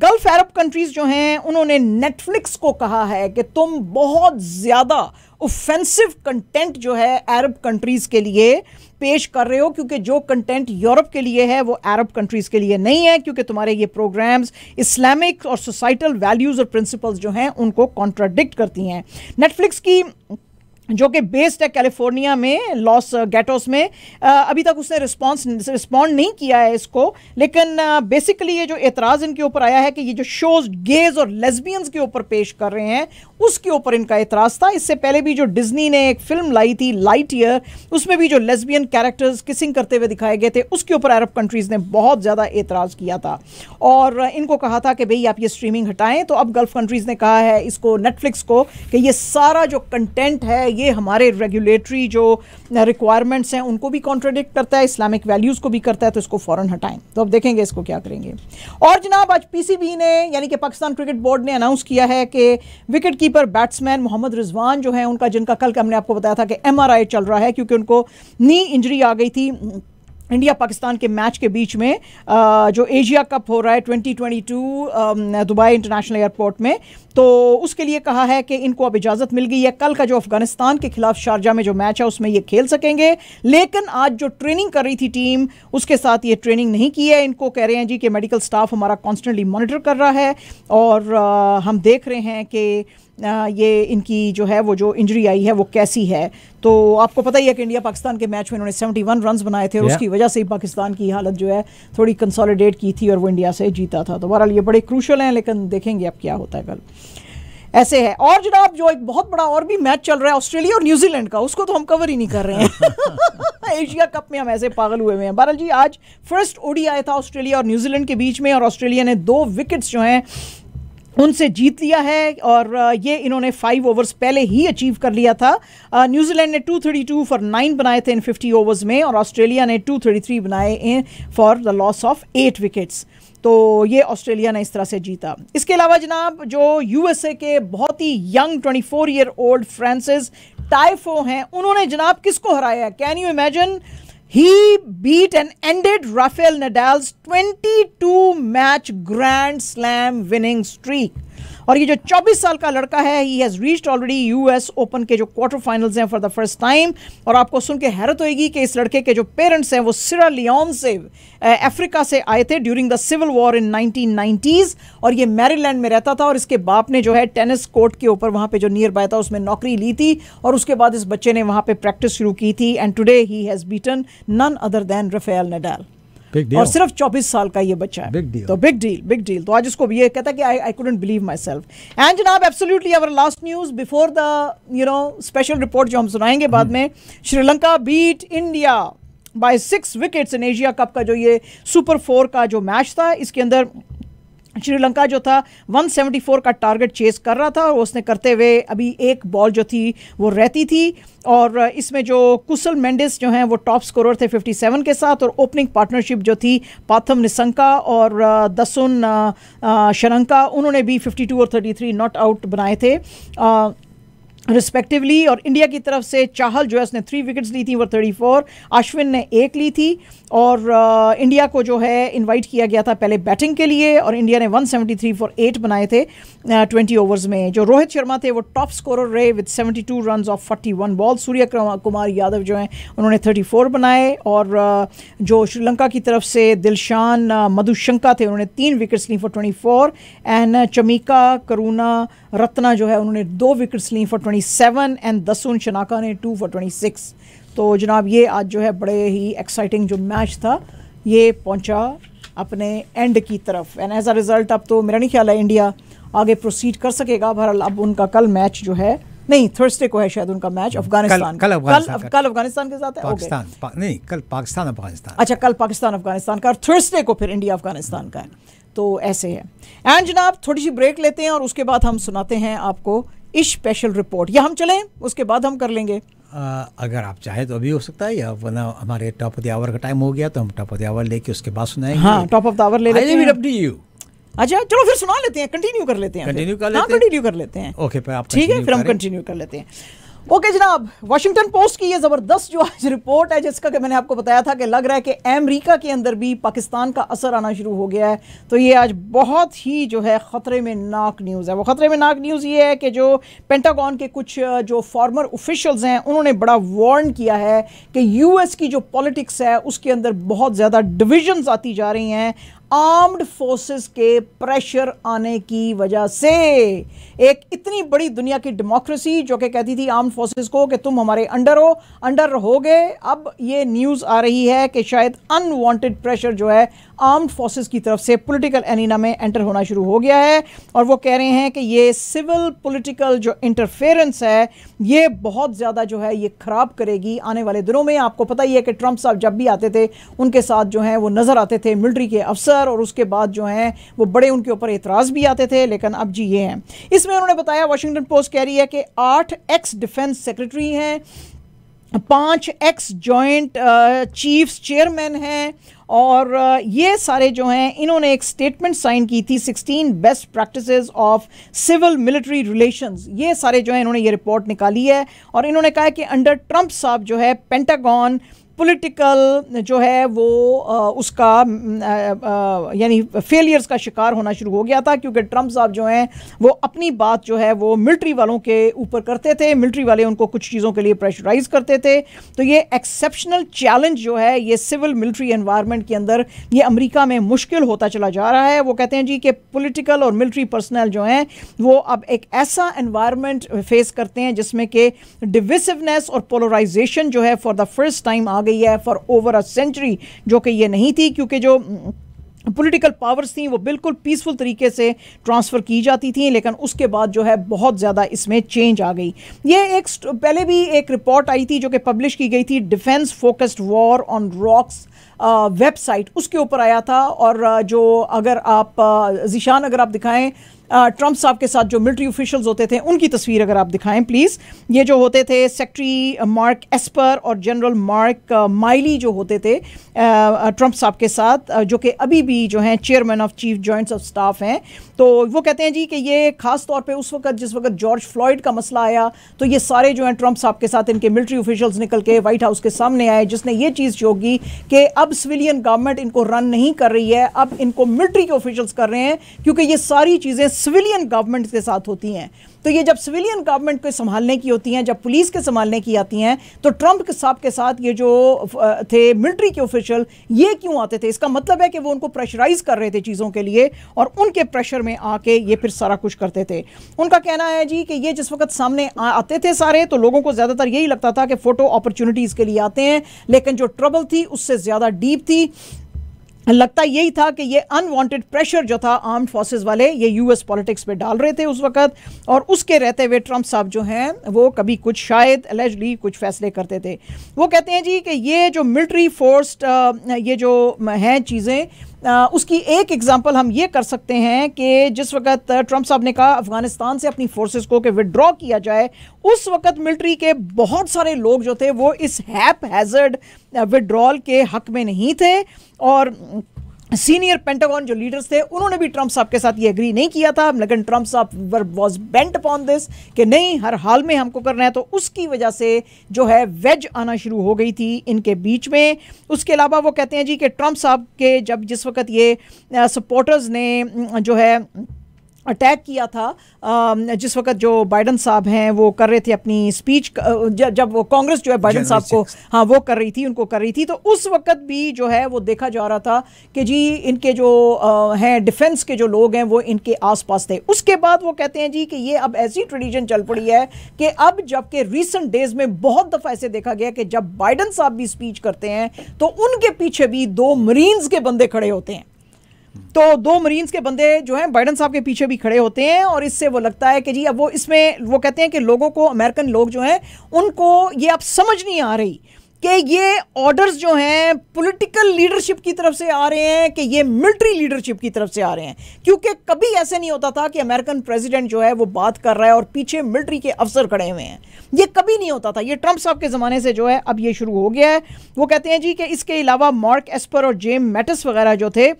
Gulf Arab countries जो हैं उन्होंने नेटफ्लिक्स को कहा है कि तुम बहुत ज़्यादा ऑफेंसिव कंटेंट जो है अरब कंट्रीज़ के लिए पेश कर रहे हो क्योंकि जो कंटेंट यूरोप के लिए है वो अरब कंट्रीज़ के लिए नहीं है क्योंकि तुम्हारे ये प्रोग्राम्स इस्लामिक और सोसाइटल वैल्यूज़ और प्रिंसिपल्स जो हैं उनको कॉन्ट्राडिक्ट करती हैं नेटफ्लिक्स की जो कि बेस्ड है कैलिफोर्निया में लॉस गेटोस में अभी तक उसने रिस्पांस रिस्पॉन्ड नहीं किया है इसको लेकिन बेसिकली ये जो एतराज़ इनके ऊपर आया है कि ये जो शोज गेज और लेस्बियंस के ऊपर पेश कर रहे हैं उसके ऊपर इनका एतराज था इससे पहले भी जो डिज्नी ने एक फिल्म लाई थी लाइट ईयर उसमें भी जो लेस्बियन कैरेक्टर्स किसिंग करते हुए दिखाए गए थे उसके ऊपर अरब कंट्रीज़ ने बहुत ज़्यादा एतराज़ किया था और इनको कहा था कि भाई आप ये स्ट्रीमिंग हटाएं तो अब गल्फ़ कंट्रीज़ ने कहा है इसको नेटफ्लिक्स को कि ये सारा जो कंटेंट है ये हमारे रेगुलेटरी जो रिक्वायरमेंट्स हैं उनको भी कॉन्ट्रोडिक्ट करता है इस्लामिक वैल्यूज़ को भी करता है तो इसको फॉरन हटाएं तो अब देखेंगे इसको क्या करेंगे और जनाब आज पीसीबी ने यानी कि पाकिस्तान क्रिकेट बोर्ड ने अनाउंस किया है कि विकेट की गोलकीपर बैट्समैन मोहम्मद रिजवान जो है उनका जिनका कल हमने आपको बताया था कि एम चल रहा है क्योंकि उनको नी इंजरी आ गई थी इंडिया पाकिस्तान के मैच के बीच में जो एशिया कप हो रहा है 2022 दुबई इंटरनेशनल एयरपोर्ट में तो उसके लिए कहा है कि इनको अब इजाज़त मिल गई है कल का जो अफगानिस्तान के खिलाफ शारजा में जो मैच है उसमें ये खेल सकेंगे लेकिन आज जो ट्रेनिंग कर रही थी टीम उसके साथ ये ट्रेनिंग नहीं की है इनको कह रहे हैं जी कि मेडिकल स्टाफ हमारा कॉन्स्टेंटली मॉनिटर कर रहा है और हम देख रहे हैं कि ये इनकी जो है वो जो इंजरी आई है वो कैसी है तो आपको पता ही है कि इंडिया पाकिस्तान के मैच में इन्होंने 71 रन बनाए थे और yeah. उसकी वजह से ही पाकिस्तान की हालत जो है थोड़ी कंसोलिडेट की थी और वो इंडिया से जीता था तो बहरहाल ये बड़े क्रूशल हैं लेकिन देखेंगे अब क्या होता है कल ऐसे है और जनाब जो एक बहुत बड़ा और भी मैच चल रहा है ऑस्ट्रेलिया और न्यूजीलैंड का उसको तो हम कवर ही नहीं कर रहे हैं एशिया कप में हम ऐसे पागल हुए हुए हैं बहरल जी आज फर्स्ट ओडी आया था ऑस्ट्रेलिया और न्यूजीलैंड के बीच में और ऑस्ट्रेलिया ने दो विकेट्स जो हैं उनसे जीत लिया है और ये इन्होंने फाइव ओवर्स पहले ही अचीव कर लिया था न्यूजीलैंड ने 232 फॉर नाइन बनाए थे इन 50 ओवर्स में और ऑस्ट्रेलिया ने 233 बनाए in for the loss of eight wickets तो ये ऑस्ट्रेलिया ने इस तरह से जीता इसके अलावा जनाब जो यूएसए के बहुत ही young 24 year old Frances Tiafoe हैं उन्होंने जनाब किसको हराया can you imagine He beat and ended Rafael Nadal's 22 match Grand Slam winning streak. और ये जो 24 साल का लड़का है he has reached already US Open के जो क्वार्टर फाइनल्स हैं फॉर द फर्स्ट टाइम और आपको सुन के हैरत होगी कि इस लड़के के जो पेरेंट्स हैं वो सिरा लियोन से अफ्रीका से आए थे during the civil war in nineteen और ये मैरीलैंड में रहता था और इसके बाप ने जो है टेनिस कोर्ट के ऊपर वहाँ पर जो नियर बाय था उसमें नौकरी ली थी और उसके बाद इस बच्चे ने वहाँ पर प्रैक्टिस शुरू की थी and today he has beaten none other than Rafael Nadal और सिर्फ 24 साल का ये बच्चा है big deal. तो बिग डील बिग डील तो आज इसको ये कहता है कि I I believe my self and जनाब absolutely our last news before the you know special report जो हम सुनाएंगे बाद hmm. में Sri Lanka beat India by six wickets in Asia Cup का जो ये सुपर फोर का जो मैच था इसके अंदर श्रीलंका जो था 174 का टारगेट चेस कर रहा था और उसने करते हुए अभी एक बॉल जो थी वो रहती थी और इसमें जो कुशल मेंडिस जो हैं वो टॉप स्कोरर थे 57 के साथ और ओपनिंग पार्टनरशिप जो थी पाथम निसंका और दसुन शरंका उन्होंने भी 52 और 33 नॉट आउट बनाए थे आ, रिस्पेक्टिवली और इंडिया की तरफ से चाहल जो है उसने थ्री विकेट्स ली थी वो थर्टी फोर अश्विन ने एक ली थी और आ, uh, इंडिया को जो है इनवाइट किया गया था पहले बैटिंग के लिए और इंडिया ने 173 फॉर एट बनाए थे ट्वेंटी uh, ओवर्स में जो रोहित शर्मा थे वो टॉप स्कोरर रहे with seventy two run of forty one ball Surya Kumar Yadav जो हैं उन्होंने थर्टी फोर बनाए और आ, uh, जो श्रीलंका की तरफ से दिलशान मधुशंका थे उन्होंने तीन विकेट्स ली for twenty four and Chamika Karunaratne जो है उन्होंने दो विकेट्स ली for twenty seven and Dasun Shanaka ने टू फॉर ट्वेंटी सिक्स तो जनाब ये आज जो है बड़े ही एक्साइटिंग जो मैच था ये पहुंचा अपने एंड की तरफ एंड एज अ रिज़ल्ट अब तो मेरा नहीं ख्याल है इंडिया आगे प्रोसीड कर सकेगा बहरहाल अब उनका कल मैच जो है नहीं थर्सडे को है शायद उनका मैच अफगानिस्तान कल अफगानिस्तान कल अफगानिस्तान के साथ है पाकिस्तान okay. पा, नहीं कल पाकिस्तान अफगानिस्तान अच्छा कल पाकिस्तान अफगानिस्तान का और थर्सडे को फिर इंडिया अफगानिस्तान का है तो ऐसे है एंड जनाब थोड़ी सी ब्रेक लेते हैं और उसके बाद हम सुनाते हैं आपको इस स्पेशल रिपोर्ट या हम चलें उसके बाद हम कर लेंगे आ, अगर आप चाहे तो अभी हो सकता है या वरना हमारे टॉप ऑफ द आवर का टाइम हो गया तो हम टॉप ऑफ द आवर लेके उसके बाद सुनाएंगे हाँ टॉप ऑफ द आवर ले लेते हैं अच्छा चलो फिर सुना लेते हैं कंटिन्यू कर लेते हैं कंटिन्यू हाँ, कर लेते हैं ओके आप ठीक है फिर हम कंटिन्यू कर लेते हैं ओके okay जनाब वाशिंगटन पोस्ट की ये ज़बरदस्त जो आज रिपोर्ट है जिसका कि मैंने आपको बताया था कि लग रहा है कि अमेरिका के अंदर भी पाकिस्तान का असर आना शुरू हो गया है तो ये आज बहुत ही जो है ख़तरे में नाक न्यूज़ है वो ख़तरे में नाक न्यूज़ ये है कि जो पेंटागॉन के कुछ जो फॉर्मर ऑफिशल्स हैं उन्होंने बड़ा वार्न किया है कि यू की जो पॉलिटिक्स है उसके अंदर बहुत ज़्यादा डिविजन्स आती जा रही हैं आर्म्ड फोर्सेस के प्रेशर आने की वजह से एक इतनी बड़ी दुनिया की डेमोक्रेसी जो कि कहती थी आर्म्ड फोर्सेस को कि तुम हमारे अंडर हो अंडर रहोगे अब ये न्यूज़ आ रही है कि शायद अनवांटेड प्रेशर जो है आर्म्ड फोर्सेस की तरफ से पॉलिटिकल एनिना में एंटर होना शुरू हो गया है और वो कह रहे हैं कि ये सिविल पोलिटिकल जो इंटरफेरेंस है ये बहुत ज़्यादा जो है ये ख़राब करेगी आने वाले दिनों में आपको पता ही है कि ट्रंप साहब जब भी आते थे उनके साथ जो है वो नज़र आते थे मिलिट्री के अफसर अंदर और उसके बाद जो हैं वो बड़े उनके ऊपर एतराज़ भी आते थे लेकिन अब जी ये हैं इसमें उन्होंने बताया वाशिंगटन पोस्ट कह रही है कि आठ एक्स डिफेंस सेक्रेटरी हैं पांच एक्स जॉइंट चीफ्स चेयरमैन हैं और ये सारे जो हैं इन्होंने एक स्टेटमेंट साइन की थी 16 best practices of civil military relations ये सारे जो हैं इन्होंने ये रिपोर्ट निकाली है और इन्होंने कहा है कि अंडर ट्रंप साहब जो है पेंटागॉन पॉलिटिकल जो है वो उसका यानी फेलियर्स का शिकार होना शुरू हो गया था क्योंकि ट्रंप साहब जो हैं वो अपनी बात जो है वो मिलिट्री वालों के ऊपर करते थे मिलिट्री वाले उनको कुछ चीज़ों के लिए प्रेशराइज करते थे तो ये एक्सेप्शनल चैलेंज जो है ये सिविल मिलिट्री एनवायरनमेंट के अंदर ये अमरीका में मुश्किल होता चला जा रहा है वो कहते हैं जी कि पोलिटिकल और मिल्ट्री पर्सनल जो हैं वो अब एक ऐसा इन्वायरमेंट फेस करते हैं जिसमें कि डिविसिवनेस और पोलराइजेशन जो है फॉर द फर्स्ट टाइम आ गई गई है फॉर ओवर अ सेंचुरी जो कि ये नहीं थी क्योंकि जो पॉलिटिकल पावर्स थी वो बिल्कुल पीसफुल तरीके से ट्रांसफ़र की जाती थी लेकिन उसके बाद जो है बहुत ज़्यादा इसमें चेंज आ गई ये एक पहले भी एक रिपोर्ट आई थी जो कि पब्लिश की गई थी defence focused war on rocks website उसके ऊपर आया था और जो अगर आप जिशान अगर आप दिखाएं ट्रंप साहब के साथ जो मिलिट्री ऑफिशल्स होते थे उनकी तस्वीर अगर आप दिखाएं प्लीज़ ये जो होते थे सेक्रेटरी मार्क एस्पर और जनरल मार्क माइली जो होते थे ट्रंप साहब के साथ जो कि अभी भी जो हैं chairman of chief joints of staff हैं तो वो कहते हैं जी कि ये खास तौर पे उस वक्त जिस वक्त जॉर्ज फ्लॉइड का मसला आया तो ये सारे जो हैं ट्रंप साहब के साथ इनके मिलिट्री ऑफिशल्स निकल के वाइट हाउस के सामने आए जिसने ये चीज़ जोगी कि अब सिविलियन गवर्नमेंट इनको रन नहीं कर रही है अब इनको मिलिट्री के ऑफिशल्स कर रहे हैं क्योंकि ये सारी चीज़ें सिविलियन गवर्नमेंट के साथ होती हैं तो ये जब सिविलियन गवर्नमेंट को संभालने की होती हैं जब पुलिस के संभालने की आती हैं तो ट्रंप के साहब के साथ ये जो थे मिलिट्री के ऑफिशियल ये क्यों आते थे इसका मतलब है कि वो उनको प्रेशराइज कर रहे थे चीज़ों के लिए और उनके प्रेशर में आके ये फिर सारा कुछ करते थे उनका कहना है जी कि ये जिस वक्त सामने आते थे सारे तो लोगों को ज़्यादातर यही लगता था कि फ़ोटो अपॉर्चुनिटीज़ के लिए आते हैं लेकिन जो ट्रबल थी उससे ज़्यादा डीप थी लगता यही था कि ये अनवांटेड प्रेशर जो था आर्म्ड फोर्सेस वाले ये यूएस पॉलिटिक्स पे डाल रहे थे उस वक्त और उसके रहते हुए ट्रंप साहब जो हैं वो कभी कुछ शायद एलेजली कुछ फैसले करते थे वो कहते हैं जी कि ये जो मिलिट्री फोर्स ये जो हैं चीज़ें उसकी एक एग्जांपल हम ये कर सकते हैं कि जिस वक्त ट्रंप साहब ने कहा अफगानिस्तान से अपनी फोर्सेस को कि विड्रॉ किया जाए उस वक्त मिलिट्री के बहुत सारे लोग जो थे वो इस हैप हैजर्ड विड्रॉल के हक में नहीं थे और सीनियर पेंटागॉन जो लीडर्स थे उन्होंने भी ट्रंप साहब के साथ ये एग्री नहीं किया था लेकिन ट्रंप साहब वॉज बेंट अपॉन दिस कि नहीं हर हाल में हमको करना है तो उसकी वजह से जो है वेज आना शुरू हो गई थी इनके बीच में उसके अलावा वो कहते हैं जी कि ट्रंप साहब के जब जिस वक्त ये सपोर्टर्स ने जो है अटैक किया था जिस वक्त जो बाइडन साहब हैं वो कर रहे थे अपनी स्पीच जब वो कांग्रेस जो है बाइडन साहब को हाँ वो कर रही थी उनको कर रही थी तो उस वक्त भी जो है वो देखा जा रहा था कि जी इनके जो हैं डिफेंस के जो लोग हैं वो इनके आसपास थे उसके बाद वो कहते हैं जी कि ये अब ऐसी ट्रेडिशन चल पड़ी है कि अब जबकि रिसेंट डेज में बहुत दफ़ा ऐसे देखा गया कि जब बाइडन साहब भी स्पीच करते हैं तो उनके पीछे भी दो मरीन्स के बंदे खड़े होते हैं तो दो मरीन्स के बंदे जो हैं बाइडन साहब के पीछे भी खड़े होते हैं और इससे वो लगता है कि जी अब वो इसमें वो कहते हैं कि लोगों को अमेरिकन लोग जो हैं उनको ये अब समझ नहीं आ रही कि ये ऑर्डर्स जो हैं पॉलिटिकल लीडरशिप की तरफ से आ रहे हैं कि ये मिलिट्री लीडरशिप की तरफ से आ रहे हैं क्योंकि कभी ऐसे नहीं होता था कि अमेरिकन प्रेसिडेंट जो है वो बात कर रहा है और पीछे मिलिट्री के अफसर खड़े हुए हैं ये कभी नहीं होता था ये ट्रंप साहब के ज़माने से जो है अब ये शुरू हो गया है वो कहते हैं जी कि इसके अलावा मार्क एस्पर और जेम मेटस वगैरह जो थे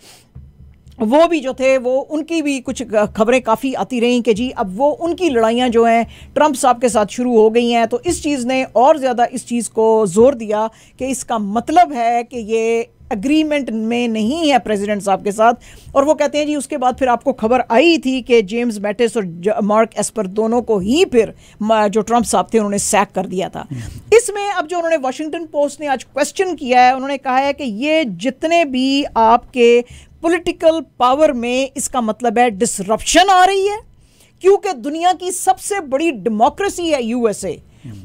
वो भी जो थे वो उनकी भी कुछ खबरें काफ़ी आती रहीं कि जी अब वो उनकी लड़ाइयाँ जो हैं ट्रंप साहब के साथ शुरू हो गई हैं तो इस चीज़ ने और ज़्यादा इस चीज़ को ज़ोर दिया कि इसका मतलब है कि ये अग्रीमेंट में नहीं है प्रेसिडेंट साहब के साथ और वो कहते हैं जी उसके बाद फिर आपको खबर आई थी कि जेम्स मैटिस और मार्क एस्पर दोनों को ही फिर जो ट्रंप साहब थे उन्होंने सैक कर दिया था इसमें अब जो उन्होंने वाशिंगटन पोस्ट ने आज क्वेश्चन किया है उन्होंने कहा है कि ये जितने भी आपके पॉलिटिकल पावर में इसका मतलब है डिसरप्शन आ रही है क्योंकि दुनिया की सबसे बड़ी डेमोक्रेसी है यूएसए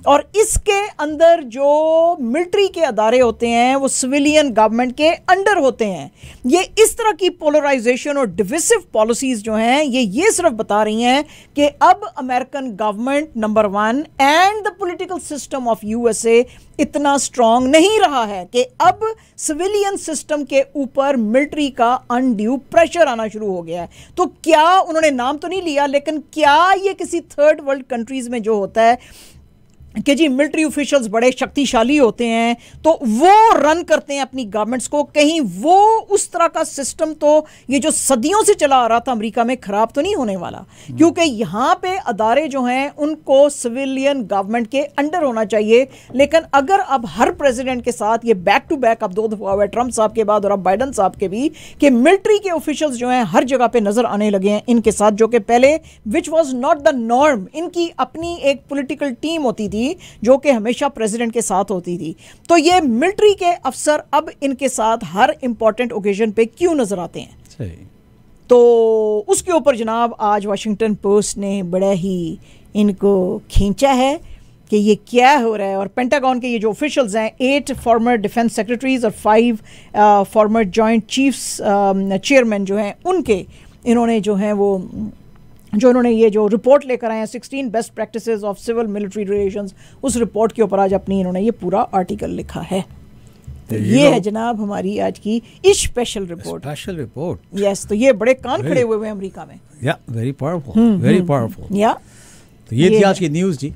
और इसके अंदर जो मिलिट्री के अदारे होते हैं वो सिविलियन गवर्नमेंट के अंडर होते हैं ये इस तरह की पोलराइजेशन और डिविसिव पॉलिसीज़ जो हैं ये ये सिर्फ बता रही हैं कि अब American government number one and the political system of USA इतना स्ट्रांग नहीं रहा है कि अब सिविलियन सिस्टम के ऊपर मिलिट्री का अनड्यू प्रेशर आना शुरू हो गया है तो क्या उन्होंने नाम तो नहीं लिया लेकिन क्या ये किसी थर्ड वर्ल्ड कंट्रीज़ में जो होता है कि जी मिलिट्री ऑफिशियल्स बड़े शक्तिशाली होते हैं तो वो रन करते हैं अपनी गवर्नमेंट्स को कहीं वो उस तरह का सिस्टम तो ये जो सदियों से चला आ रहा था अमेरिका में ख़राब तो नहीं होने वाला हम्म। क्योंकि यहाँ पे अदारे जो हैं उनको सिविलियन गवर्नमेंट के अंडर होना चाहिए लेकिन अगर अब हर प्रेसिडेंट के साथ ये बैक टू बैक अब दो हुआ है ट्रंप साहब के बाद और अब बाइडन साहब के भी कि मिल्ट्री के ऑफिशियल्स जो हैं हर जगह पर नज़र आने लगे हैं इनके साथ जो कि पहले which was not the norm इनकी अपनी एक पोलिटिकल टीम होती थी थी जो कि हमेशा प्रेसिडेंट के साथ होती थी तो ये मिलिट्री के अफसर अब इनके साथ हर इंपॉर्टेंट ओकेजन पे क्यों नजर आते हैं तो उसके ऊपर जनाब आज वाशिंगटन पोस्ट ने बड़ा ही इनको खींचा है कि ये क्या हो रहा है और पेंटागॉन के ये जो ऑफिशियल्स हैं एट फॉर्मर डिफेंस सेक्रेटरीज और five former joint chiefs chairman जो हैं उनके इन्होंने जो हैं वो जो इन्होंने ये जो रिपोर्ट लेकर आए हैं sixteen best practice of civil military relation उस रिपोर्ट के ऊपर आज अपनी इन्होंने ये पूरा आर्टिकल लिखा है तो ये है जनाब हमारी आज की special report special report yes तो ये बड़े कान खड़े हुए हैं अमेरिका में या वेरी पावरफुल वेरी पावरफुल या तो ये, ये थी आज की न्यूज़ जी